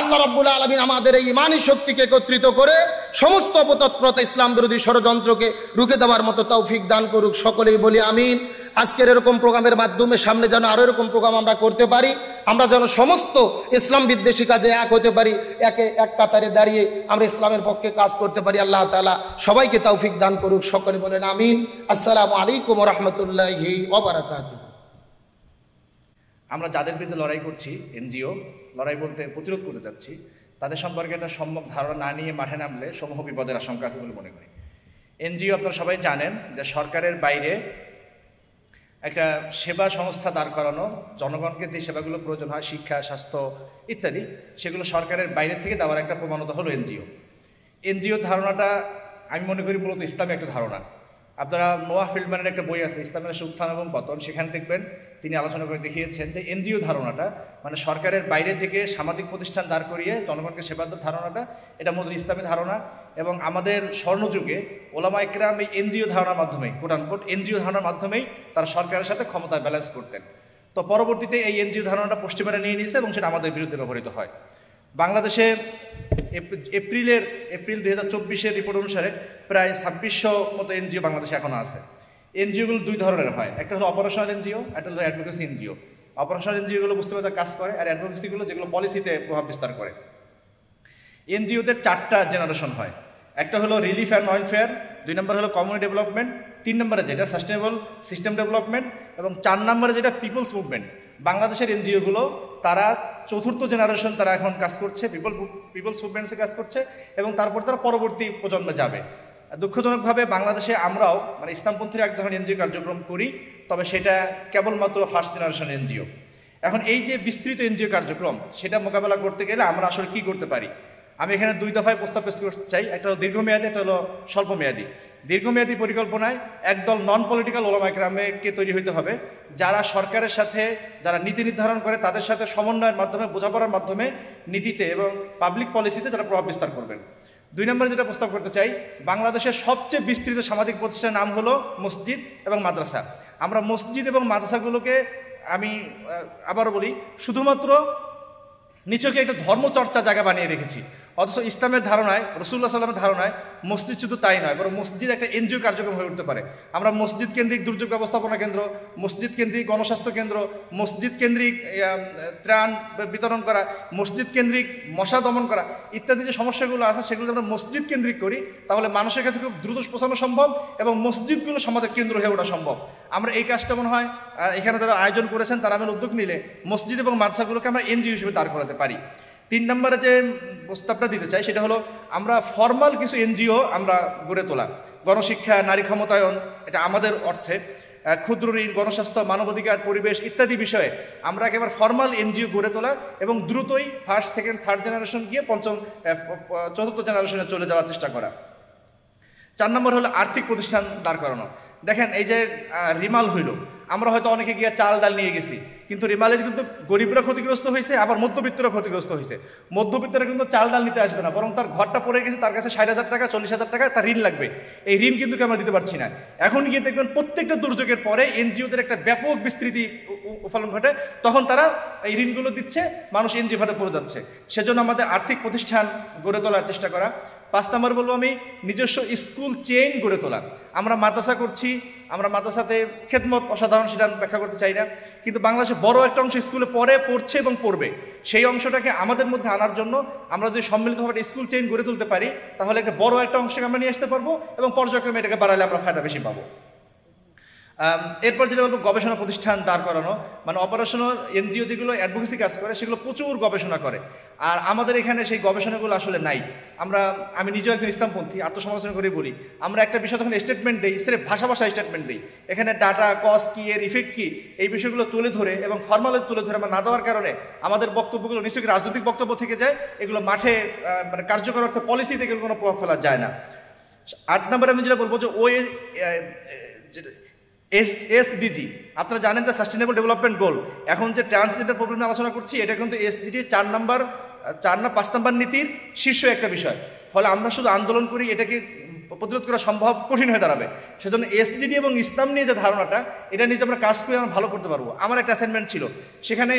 আল্লাহ রব্বুল আলমিন আমাদের এই ইমানি শক্তিকে একত্রিত করে সমস্ত অপতৎপ্রতা ইসলাম বিরোধী ষড়যন্ত্রকে রুখে দেওয়ার মতো তৌফিক দান করুক সকলেই বলি আমিন আজকের এরকম প্রোগ্রামের মাধ্যমে সামনে যেন আরও এরকম প্রোগ্রাম আমরা করতে পারি আমরা যেন সমস্ত ইসলাম বিদ্বেষী কাজে এক হতে পারি একে এক কাতারে দাঁড়িয়ে আমরা ইসলামের পক্ষে কাজ করতে পারি আল্লাহ তালা সবাইকে তৌফিক দান করুক সকলে বলেন আমিন আসসালামু আলাইকুম রহমতুল্লাহি ওবরাকাতু
আমরা যাদের বিরুদ্ধে লড়াই করছি এনজিও লড়াই বলতে প্রতিরোধ করতে যাচ্ছি তাদের সম্পর্কে একটা সম্ভব ধারণা না নিয়ে মাঠে নামলে সমূহ বিপদের আশঙ্কা আছে বলে মনে করি এনজিও আপনারা সবাই জানেন যে সরকারের বাইরে একটা সেবা সংস্থা দাঁড় করানো জনগণকে যে সেবাগুলো প্রয়োজন হয় শিক্ষা স্বাস্থ্য ইত্যাদি সেগুলো সরকারের বাইরে থেকে দেওয়ার একটা প্রমাণতা হলো এনজিও এনজিও ধারণাটা আমি মনে করি মূলত ইসলামী একটা ধারণা আপনারা নোয়া ফিল্ডম্যানের একটা বই আছে ইসলামের সুত্থান এবং পতন সেখানে দেখবেন তিনি আলোচনা করে দেখিয়েছেন যে এনজিও ধারণাটা মানে সরকারের বাইরে থেকে সামাজিক প্রতিষ্ঠান দাঁড় করিয়ে জনগণকে সেবা ধারণাটা এটা মূল ইসলামী ধারণা এবং আমাদের স্বর্ণযুগে ওলামা একরাম এই এনজিও ধারণার মাধ্যমেই কোটানকোট এনজিও ধারণার মাধ্যমেই তারা সরকারের সাথে ক্ষমতা ব্যালেন্স করতেন তো পরবর্তীতে এই এনজিও ধারণাটা পশ্চিমারা নিয়ে নিয়েছে এবং সেটা আমাদের বিরুদ্ধে ব্যবহৃত হয় বাংলাদেশে এপ্রিলের এপ্রিল দু হাজার রিপোর্ট অনুসারে প্রায় ছাব্বিশশো মতো এনজিও বাংলাদেশে এখনও আছে এনজিওগুলো দুই ধরনের হয় একটা হলো অপারেশনাল এনজিও একটা হলো অ্যাডভোকেসি এনজিও অপারেশনাল এনজিওগুলো বুঝতে পারে কাজ করে আর অ্যাডভোকেসিগুলো যেগুলো পলিসিতে প্রভাব বিস্তার করে এনজিওদের চারটা জেনারেশন হয় একটা হলো রিলিফ অ্যান্ড ওয়েলফেয়ার দুই নম্বর হলো কমিউনিটি ডেভেলপমেন্ট তিন নম্বরে যেটা সাস্টেনেবল সিস্টেম ডেভেলপমেন্ট এবং চার নম্বরে যেটা পিপলস মুভমেন্ট বাংলাদেশের এনজিওগুলো তারা চতুর্থ জেনারেশন তারা এখন কাজ করছে পিপল পিপলস মুভমেন্টসে কাজ করছে এবং তারপর তারা পরবর্তী প্রজন্মে যাবে দুঃখজনকভাবে বাংলাদেশে আমরাও মানে ইসলামপন্থীর এক ধরনের এনজিও কার্যক্রম করি তবে সেটা কেবলমাত্র ফার্স্ট জেনারেশন এনজিও এখন এই যে বিস্তৃত এনজিও কার্যক্রম সেটা মোকাবেলা করতে গেলে আমরা আসলে কি করতে পারি আমি এখানে দুই দফায় প্রস্তাব পেশ করতে চাই একটা হলো দীর্ঘমেয়াদী একটা হলো স্বল্পমেয়াদী দীর্ঘমেয়াদী পরিকল্পনায় একদল নন পলিটিক্যাল গ্রামেকে তৈরি হতে হবে যারা সরকারের সাথে যারা নীতি নির্ধারণ করে তাদের সাথে সমন্বয়ের মাধ্যমে বোঝাপড়ার মাধ্যমে নীতিতে এবং পাবলিক পলিসিতে যারা প্রভাব বিস্তার করবেন দুই নম্বরে যেটা প্রস্তাব করতে চাই বাংলাদেশের সবচেয়ে বিস্তৃত সামাজিক প্রতিষ্ঠানের নাম হলো মসজিদ এবং মাদ্রাসা আমরা মসজিদ এবং মাদ্রাসাগুলোকে আমি আবারও বলি শুধুমাত্র নিচকে একটা ধর্মচর্চা জায়গা বানিয়ে রেখেছি অথচ ইসলামের ধারণায় রসুল্লাহ সাল্লামের ধারণায় মসজিদ শুধু তাই নয় বরং মসজিদ একটা এনজিও কার্যক্রম হয়ে উঠতে পারে আমরা মসজিদ কেন্দ্রিক দুর্যোগ ব্যবস্থাপনা কেন্দ্র মসজিদ কেন্দ্রিক গণস্বাস্থ্য কেন্দ্র মসজিদ কেন্দ্রিক ত্রাণ বিতরণ করা মসজিদ কেন্দ্রিক মশা দমন করা ইত্যাদি যে সমস্যাগুলো আছে সেগুলো আমরা মসজিদ কেন্দ্রিক করি তাহলে মানুষের কাছে খুব দ্রুত পোষানো সম্ভব এবং মসজিদগুলো সমাজের কেন্দ্র হয়ে ওঠা সম্ভব আমরা এই কাজটা মনে হয় এখানে যারা আয়োজন করেছেন তারা আমি উদ্যোগ নিলে মসজিদ এবং মাদ্রাসাগুলোকে আমরা এনজিও হিসেবে দাঁড় করাতে পারি তিন নম্বরে যে প্রস্তাবটা দিতে চাই সেটা হলো আমরা ফর্মাল কিছু এনজিও আমরা গড়ে তোলা গণশিক্ষা নারী ক্ষমতায়ন এটা আমাদের অর্থে ক্ষুদ্র ঋণ গণস্বাস্থ্য মানবাধিকার পরিবেশ ইত্যাদি বিষয়ে আমরা একেবারে ফর্মাল এনজিও গড়ে তোলা এবং দ্রুতই ফার্স্ট সেকেন্ড থার্ড জেনারেশন গিয়ে পঞ্চম চতুর্থ জেনারেশনে চলে যাওয়ার চেষ্টা করা চার নম্বর হলো আর্থিক প্রতিষ্ঠান দাঁড় করানো দেখেন এই যে রিমাল হইল আমরা হয়তো অনেকে গিয়ে চাল ডাল নিয়ে গেছি কিন্তু রিমালে কিন্তু গরিবরা ক্ষতিগ্রস্ত হয়েছে আবার মধ্যবিত্তরা ক্ষতিগ্রস্ত হয়েছে মধ্যবিত্তরা কিন্তু চাল ডাল নিতে আসবে না বরং তার ঘরটা পড়ে গেছে তার কাছে ষাট হাজার টাকা চল্লিশ হাজার টাকা তার ঋণ লাগবে এই ঋণ কিন্তু আমরা দিতে পারছি না এখন গিয়ে দেখবেন প্রত্যেকটা দুর্যোগের পরে এনজিওদের একটা ব্যাপক বিস্তৃতি ফলন ঘটে তখন তারা এই ঋণগুলো দিচ্ছে মানুষ এনজিও ফাতে পড়ে যাচ্ছে সেজন্য আমাদের আর্থিক প্রতিষ্ঠান গড়ে তোলার চেষ্টা করা পাঁচ নম্বর বলবো আমি নিজস্ব স্কুল চেইন গড়ে তোলা আমরা মাদ্রাসা করছি আমরা মাদ্রাসাতে খেদমত অসাধারণ সেটা ব্যাখ্যা করতে চাই না কিন্তু বাংলাদেশে বড় একটা অংশ স্কুলে পড়ে পড়ছে এবং পড়বে সেই অংশটাকে আমাদের মধ্যে আনার জন্য আমরা যদি সম্মিলিতভাবে স্কুল চেইন গড়ে তুলতে পারি তাহলে একটা বড় একটা অংশকে আমরা নিয়ে আসতে পারবো এবং পর্যায়ক্রমে এটাকে বাড়ালে আমরা ফায়দা বেশি পাবো এরপর যেটা বলবো গবেষণা প্রতিষ্ঠান দাঁড় করানো মানে অপারেশনাল এনজিও যেগুলো অ্যাডভোকেসি কাজ করে সেগুলো প্রচুর গবেষণা করে আর আমাদের এখানে সেই গবেষণাগুলো আসলে নাই আমরা আমি নিজেও একজন ইসলামপন্থী আত্মসমালোচনা করে বলি আমরা একটা বিষয় যখন স্টেটমেন্ট দিই সেটা ভাষা ভাষা স্টেটমেন্ট দিই এখানে ডাটা কস কী এর ইফেক্ট কী এই বিষয়গুলো তুলে ধরে এবং ফর্মালের তুলে ধরে আমরা না দেওয়ার কারণে আমাদের বক্তব্যগুলো নিশ্চয়ই রাজনৈতিক বক্তব্য থেকে যায় এগুলো মাঠে মানে কার্যকর অর্থে পলিসি থেকে কোনো প্রভাব ফেলা যায় না আট নম্বরে আমি যেটা বলবো যে ওই এস এসডিজি আপনারা জানেন যে সাস্টেনেবল ডেভেলপমেন্ট গোল এখন যে ট্রান্সজেন্ডার প্রবলেম আলোচনা করছি এটা কিন্তু এসডিজি চার নাম্বার চার না পাঁচ নাম্বার নীতির শীর্ষ একটা বিষয় ফলে আমরা শুধু আন্দোলন করি এটাকে প্রতিরোধ করা সম্ভব কঠিন হয়ে দাঁড়াবে সেজন্য এসটিডি এবং ইসলাম নিয়ে যে ধারণাটা এটা নিয়ে আমরা কাজ করে আমরা ভালো করতে পারবো আমার একটা অ্যাসাইনমেন্ট ছিল সেখানে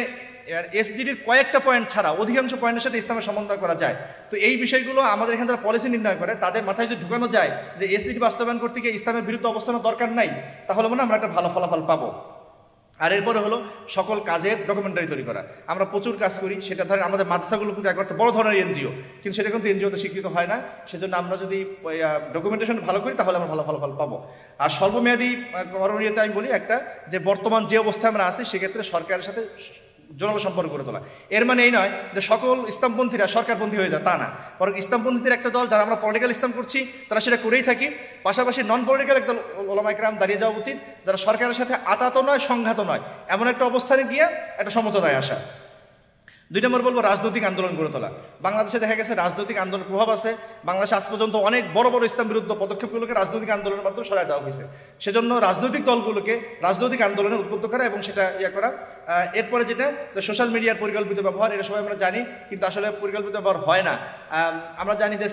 এসজিডির কয়েকটা পয়েন্ট ছাড়া অধিকাংশ পয়েন্টের সাথে ইসলামের সমন্বয় করা যায় তো এই বিষয়গুলো আমাদের এখানে যারা পলিসি নির্ণয় করে তাদের মাথায় যদি ঢুকানো যায় যে এসজিডি বাস্তবায়ন করতে গিয়ে ইসলামের বিরুদ্ধে অবস্থানের দরকার নাই তাহলে মনে আমরা একটা ভালো ফলাফল পাবো আর এরপরে হলো সকল কাজের ডকুমেন্টারি তৈরি করা আমরা প্রচুর কাজ করি সেটা ধরেন আমাদের মাদ্রাসাগুলো কিন্তু একবার বড় ধরনের এনজিও কিন্তু সেটা কিন্তু এনজিওতে স্বীকৃত হয় না সেজন্য আমরা যদি ডকুমেন্টেশন ভালো করি তাহলে আমরা ভালো ফলাফল পাবো আর স্বল্পমেয়াদী করণীয়তে আমি বলি একটা যে বর্তমান যে অবস্থায় আমরা আছি সেক্ষেত্রে সরকারের সাথে জোরালো সম্পর্ক গড়ে তোলা এর মানে এই নয় যে সকল ইসলামপন্থীরা সরকারপন্থী হয়ে যায় তা না বরং ইসলামপন্থীদের একটা দল যারা আমরা পলিটিক্যাল ইসলাম করছি তারা সেটা করেই থাকি পাশাপাশি নন পলিটিক্যাল একদল ওলামাইকরাম দাঁড়িয়ে যাওয়া উচিত যারা সরকারের সাথে আতাত নয় সংঘাত নয় এমন একটা অবস্থানে গিয়ে একটা সমঝোতায় আসা দুই নম্বর বলবো রাজনৈতিক আন্দোলন গড়ে তোলা বাংলাদেশে দেখা গেছে রাজনৈতিক আন্দোলনের প্রভাব আছে বাংলাদেশে আজ পর্যন্ত অনেক বড় বড় ইসলাম বিরুদ্ধ পদক্ষেপগুলোকে রাজনৈতিক আন্দোলনের মাধ্যমে সরাই দেওয়া হয়েছে সেজন্য রাজনৈতিক দলগুলোকে রাজনৈতিক আন্দোলনে উদ্বুদ্ধ করা এবং সেটা ইয়ে করা এরপরে যেটা সোশ্যাল মিডিয়ার পরিকল্পিত ব্যবহার এটা সবাই আমরা জানি কিন্তু আসলে পরিকল্পিত ব্যবহার হয় না আমরা জানি যে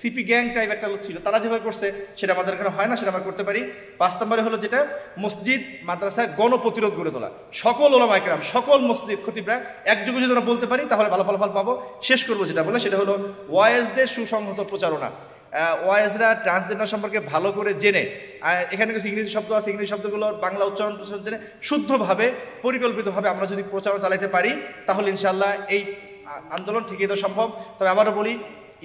সিপি গ্যাং টাইপ একটা লোক ছিল তারা যেভাবে করছে সেটা আমাদের এখানে হয় না সেটা আমরা করতে পারি পাঁচ নম্বরে হলো যেটা মসজিদ মাদ্রাসায় গণপ্রতিরোধ গড়ে তোলা সকল ওলামাইকেরাম সকল মসজিদ খতিবরা একযোগে যদি বলতে পারি তাহলে ভালো ফলাফল পাবো শেষ করবো যেটা বলে সেটা হলো ওয়াইজদের সুসংহত প্রচারণা ওয়াইজরা ট্রান্সজেন্ডার সম্পর্কে ভালো করে জেনে এখানে কিছু ইংরেজি শব্দ আছে ইংরেজি শব্দগুলো বাংলা উচ্চারণ জেনে শুদ্ধভাবে পরিকল্পিতভাবে আমরা যদি প্রচারণা চালাইতে পারি তাহলে ইনশাল্লাহ এই আন্দোলন ঠিকই তো সম্ভব তবে আবারও বলি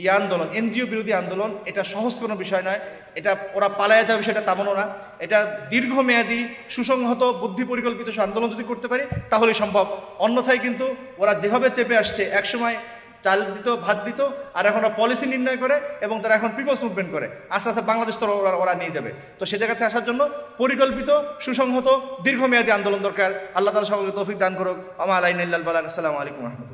ই আন্দোলন এনজিও বিরোধী আন্দোলন এটা সহজ কোনো বিষয় নয় এটা ওরা পালায়া যাবে সেটা তামানো না এটা দীর্ঘমেয়াদী সুসংহত বুদ্ধি পরিকল্পিত আন্দোলন যদি করতে পারি তাহলে সম্ভব অন্যথায় কিন্তু ওরা যেভাবে চেপে আসছে একসময় চাল দিত ভাত দিত আর এখন ওরা পলিসি নির্ণয় করে এবং তারা এখন পিপলস মুভমেন্ট করে আস্তে আস্তে বাংলাদেশ তো ওরা ওরা নিয়ে যাবে তো সে জায়গাতে আসার জন্য পরিকল্পিত সুসংহত দীর্ঘমেয়াদী আন্দোলন দরকার আল্লাহ তালা সকলকে তৌফিক দান করুক আমার আলাইন ইল্লাল বালাক আসসালামু আলাইকুম রহমতুল্লাহ